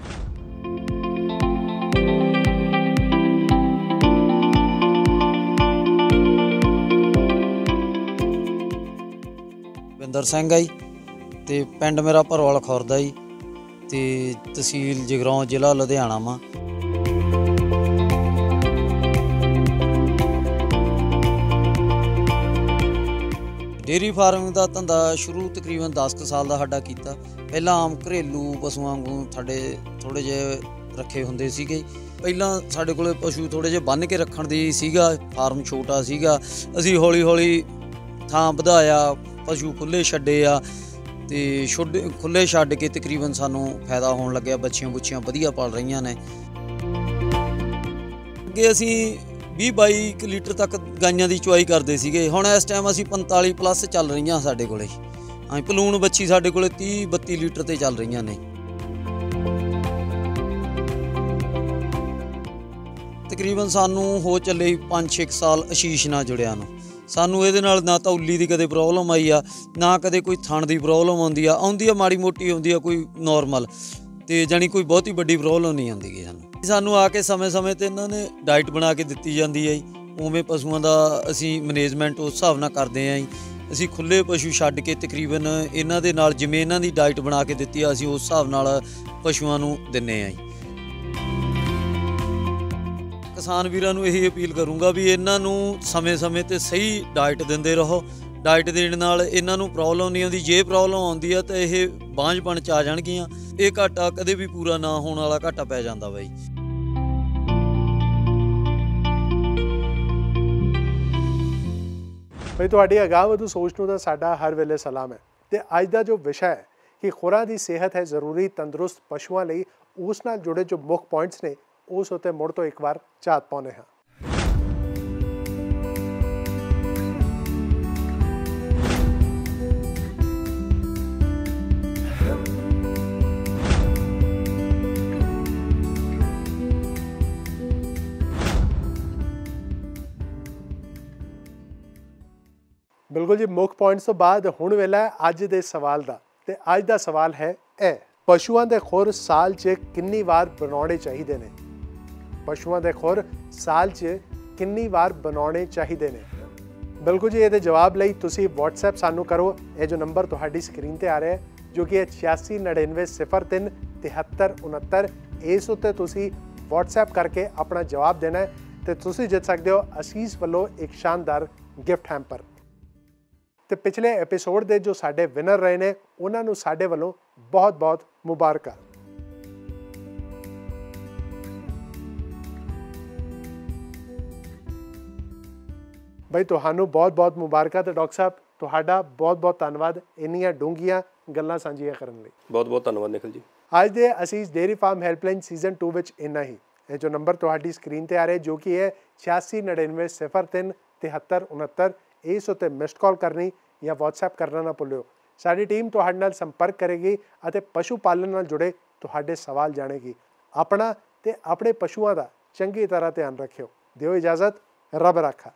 ਵਿੰਦਰ ਸਿੰਘ ਆਈ ਤੇ ਪਿੰਡ ਮੇਰਾ ਭਰਵਾਲ ਖੁਰਦਾ ਜੀ ਤੇ ਤਹਿਸੀਲ ਜਗਰਾਉਂ ਜ਼ਿਲ੍ਹਾ ਲੁਧਿਆਣਾ ਮਾ ਡੇਰੀ ਫਾਰਮਿੰਗ ਦਾ ਧੰਦਾ ਸ਼ੁਰੂ ਤਕਰੀਬਨ 10 ਸਾਲ ਦਾ ਸਾਡਾ ਕੀਤਾ ਪਹਿਲਾਂ ਆਮ ਘਰੇਲੂ ਪਸ਼ੂਆਂ ਨੂੰ ਸਾਡੇ ਥੋੜੇ ਜਿਹੇ ਰੱਖੇ ਹੁੰਦੇ ਸੀਗੇ ਪਹਿਲਾਂ ਸਾਡੇ ਕੋਲੇ ਪਸ਼ੂ ਥੋੜੇ ਜਿਹੇ ਬੰਨ ਕੇ ਰੱਖਣ ਦੀ ਸੀਗਾ ਫਾਰਮ ਛੋਟਾ ਸੀਗਾ ਅਸੀਂ ਹੌਲੀ ਹੌਲੀ ਥਾਂ ਵਧਾਇਆ ਪਸ਼ੂ ਖੁੱਲੇ ਛੱਡੇ ਆ ਤੇ ਛੁੱਡ ਖੁੱਲੇ ਛੱਡ ਕੇ ਤਕਰੀਬਨ ਸਾਨੂੰ ਫਾਇਦਾ ਹੋਣ ਲੱਗਿਆ ਬੱਚੀਆਂ ਬੁੱਚੀਆਂ ਵਧੀਆ ਪਲ ਰਹੀਆਂ ਨੇ ਅੱਗੇ ਅਸੀਂ 20 22 ਲੀਟਰ ਤੱਕ ਗਾਈਆਂ ਦੀ ਚੁਆਈ ਕਰਦੇ ਸੀਗੇ ਹੁਣ ਇਸ ਟਾਈਮ ਅਸੀਂ 45 ਪਲੱਸ ਚੱਲ ਰਹੀਆਂ ਸਾਡੇ ਕੋਲੇ ਹਾਂ ਪਲੂਣ ਬੱਚੀ ਸਾਡੇ ਕੋਲੇ 30 32 ਲੀਟਰ ਤੇ ਚੱਲ ਰਹੀਆਂ ਨੇ ਤਕਰੀਬਨ ਸਾਨੂੰ ਹੋ ਚੱਲੇ 5-6 ਸਾਲ ਅਸ਼ੀਸ਼ ਨਾਲ ਜੁੜਿਆ ਨੂੰ ਸਾਨੂੰ ਇਹਦੇ ਨਾਲ ਨਾ ਤਾਂ ਦੀ ਕਦੇ ਪ੍ਰੋਬਲਮ ਆਈ ਆ ਨਾ ਕਦੇ ਕੋਈ ਥਣ ਦੀ ਪ੍ਰੋਬਲਮ ਆਉਂਦੀ ਆ ਆਉਂਦੀ ਆ ਮਾੜੀ ਮੋਟੀ ਆਉਂਦੀ ਆ ਕੋਈ ਨਾਰਮਲ ਤੇ ਜਾਨੀ ਕੋਈ ਬਹੁਤੀ ਵੱਡੀ ਪ੍ਰੋਬਲਮ ਨਹੀਂ ਆਉਂਦੀ ਸਾਨੂੰ ਸਾਨੂੰ ਆ ਕੇ ਸਮੇਂ-ਸਮੇਂ ਤੇ ਇਹਨਾਂ ਨੇ ਡਾਈਟ ਬਣਾ ਕੇ ਦਿੱਤੀ ਜਾਂਦੀ ਹੈ ਜੀ ਉਵੇਂ ਪਸ਼ੂਆਂ ਦਾ ਅਸੀਂ ਮੈਨੇਜਮੈਂਟ ਉਸ ਹਿਸਾਬ ਨਾਲ ਕਰਦੇ ਆਂ ਜੀ ਅਸੀਂ ਖੁੱਲੇ ਪਸ਼ੂ ਛੱਡ ਕੇ ਤਕਰੀਬਨ ਇਹਨਾਂ ਦੇ ਨਾਲ ਜਿਵੇਂ ਇਹਨਾਂ ਦੀ ਡਾਈਟ ਬਣਾ ਕੇ ਦਿੱਤੀ ਆ ਅਸੀਂ ਉਸ ਹਿਸਾਬ ਨਾਲ ਪਸ਼ੂਆਂ ਨੂੰ ਦਿੰਨੇ ਆਂ ਜੀ ਕਿਸਾਨ ਵੀਰਾਂ ਨੂੰ ਇਹੀ ਅਪੀਲ ਕਰੂੰਗਾ ਵੀ ਇਹਨਾਂ ਨੂੰ ਸਮੇਂ-ਸਮੇਂ ਤੇ ਸਹੀ ਡਾਈਟ ਦਿੰਦੇ ਰਹੋ ਡਾਈਟ ਦੇਣ ਨਾਲ ਇਹਨਾਂ ਨੂੰ ਪ੍ਰੋਬਲਮ ਨਹੀਂ ਆਉਂਦੀ ਜੇ ਪ੍ਰੋਬਲਮ ਆਉਂਦੀ ਆ ਤਾਂ ਇਹ ਬਾਂਝਪਣ ਚ ਆ ਜਾਣਗੀਆਂ ਇਹ ਘਾਟਾ ਕਦੇ ਵੀ ਪੂਰਾ ਨਾ ਹੋਣ ਵਾਲਾ ਘਾਟਾ ਪੈ ਜਾਂਦਾ ਬਾਈ ਭਈ ਤੁਹਾਡੀ ਅਗਾਹ ਵਧੂ ਸੋਚ ਨੂੰ ਦਾ ਸਾਡਾ ਹਰ ਵੇਲੇ ਸਲਾਮ ਹੈ ਤੇ ਅੱਜ ਦਾ ਜੋ ਵਿਸ਼ਾ ਹੈ ਕਿ ਖੁਰਾ ਦੀ ਸਿਹਤ ਹੈ ਜ਼ਰੂਰੀ ਤੰਦਰੁਸਤ ਪਸ਼ੂਆਂ ਲਈ ਉਸ ਨਾਲ ਜੁੜੇ ਜੋ ਮੁੱਖ ਪੁਆਇੰਟਸ ਨੇ ਉਸ ਉਤੇ ਮੁੜ ਤੋਂ ਇੱਕ ਵਾਰ ਝਾਤ ਪਾਉਨੇ ਹਾਂ ਬਿਲਕੁਲ ਜੀ ਮੁੱਖ ਪੁਆਇੰਟਸ ਤੋਂ ਬਾਅਦ ਹੁਣ ਵੇਲਾ ਹੈ ਅੱਜ ਦੇ ਸਵਾਲ ਦਾ ਤੇ ਅੱਜ ਦਾ ਸਵਾਲ ਹੈ ਇਹ ਪਸ਼ੂਆਂ ਦੇ ਖੁਰ ਸਾਲ 'ਚ ਕਿੰਨੀ ਵਾਰ ਬਣਾਉਣੇ ਚਾਹੀਦੇ ਨੇ ਪਸ਼ੂਆਂ ਦੇ ਖੁਰ ਸਾਲ 'ਚ ਕਿੰਨੀ ਵਾਰ ਬਣਾਉਣੇ ਚਾਹੀਦੇ ਨੇ ਬਿਲਕੁਲ ਜੀ ਇਹਦੇ ਜਵਾਬ ਲਈ ਤੁਸੀਂ WhatsApp ਸਾਨੂੰ ਕਰੋ ਇਹ ਜੋ ਨੰਬਰ ਤੁਹਾਡੀ ਸਕਰੀਨ ਤੇ ਆ ਰਿਹਾ ਹੈ ਜੋ ਕਿ 8699037369 ਇਸ ਉੱਤੇ ਤੁਸੀਂ WhatsApp ਕਰਕੇ ਆਪਣਾ ਜਵਾਬ ਦੇਣਾ ਹੈ ਤੇ ਤੁਸੀਂ ਜਿੱਤ ਸਕਦੇ ਹੋ ਅਸੀਸ ਵੱਲੋਂ ਇੱਕ ਸ਼ਾਨਦਾਰ ਗਿਫਟ ਹੈਂਪਰ ਤੇ ਪਿਛਲੇ ਐਪੀਸੋਡ ਦੇ ਜੋ ਸਾਡੇ ਵਿਨਰ ਰਹੇ ਨੇ ਉਹਨਾਂ ਨੂੰ ਸਾਡੇ ਵੱਲੋਂ ਬਹੁਤ-ਬਹੁਤ ਮੁਬਾਰਕਾਂ ਬਈ ਤੁਹਾਨੂੰ ਬਹੁਤ-ਬਹੁਤ ਮੁਬਾਰਕਾਂ ਤੇ ਡਾਕਟਰ ਸਾਹਿਬ ਤੁਹਾਡਾ ਬਹੁਤ-ਬਹੁਤ ਧੰਨਵਾਦ ਇੰਨੀਆਂ ਡੂੰਗੀਆਂ ਗੱਲਾਂ ਸਾਂਝੀਆਂ ਕਰਨ ਲਈ ਬਹੁਤ-ਬਹੁਤ ਧੰਨਵਾਦ ਨikhil ਜੀ ਅੱਜ ਦੇ ਅਸੀਸ ਡੇਰੀ ਫਾਰਮ ਹੈਲਪਲਾਈਨ ਸੀਜ਼ਨ 2 ਵਿੱਚ ਇੰਨਾ ਹੀ ਇਹ ਜੋ ਨੰਬਰ ਤੁਹਾਡੀ ਸਕਰੀਨ ਤੇ ਆ ਰਿਹਾ ਜੋ ਕਿ ਹੈ 8699037369 ਇਸ ਉਤੇ ਮਿਸਡ ਕਾਲ ਕਰਨੀ ਜਾਂ WhatsApp ਕਰਨਾ ਨਾ ਭੁੱਲਿਓ ਸਾਡੀ ਟੀਮ ਤੁਹਾਡੇ ਨਾਲ ਸੰਪਰਕ ਕਰੇਗੀ ਅਤੇ ਪਸ਼ੂ ਪਾਲਣ ਨਾਲ ਜੁੜੇ ਤੁਹਾਡੇ ਸਵਾਲ ਜਾਣੇਗੀ ਆਪਣਾ ਤੇ ਆਪਣੇ ਪਸ਼ੂਆਂ ਦਾ ਚੰਗੀ ਤਰ੍ਹਾਂ ਧਿਆਨ ਰੱਖਿਓ ਦਿਓ ਇਜਾਜ਼ਤ ਰੱਬ ਰੱਖਾ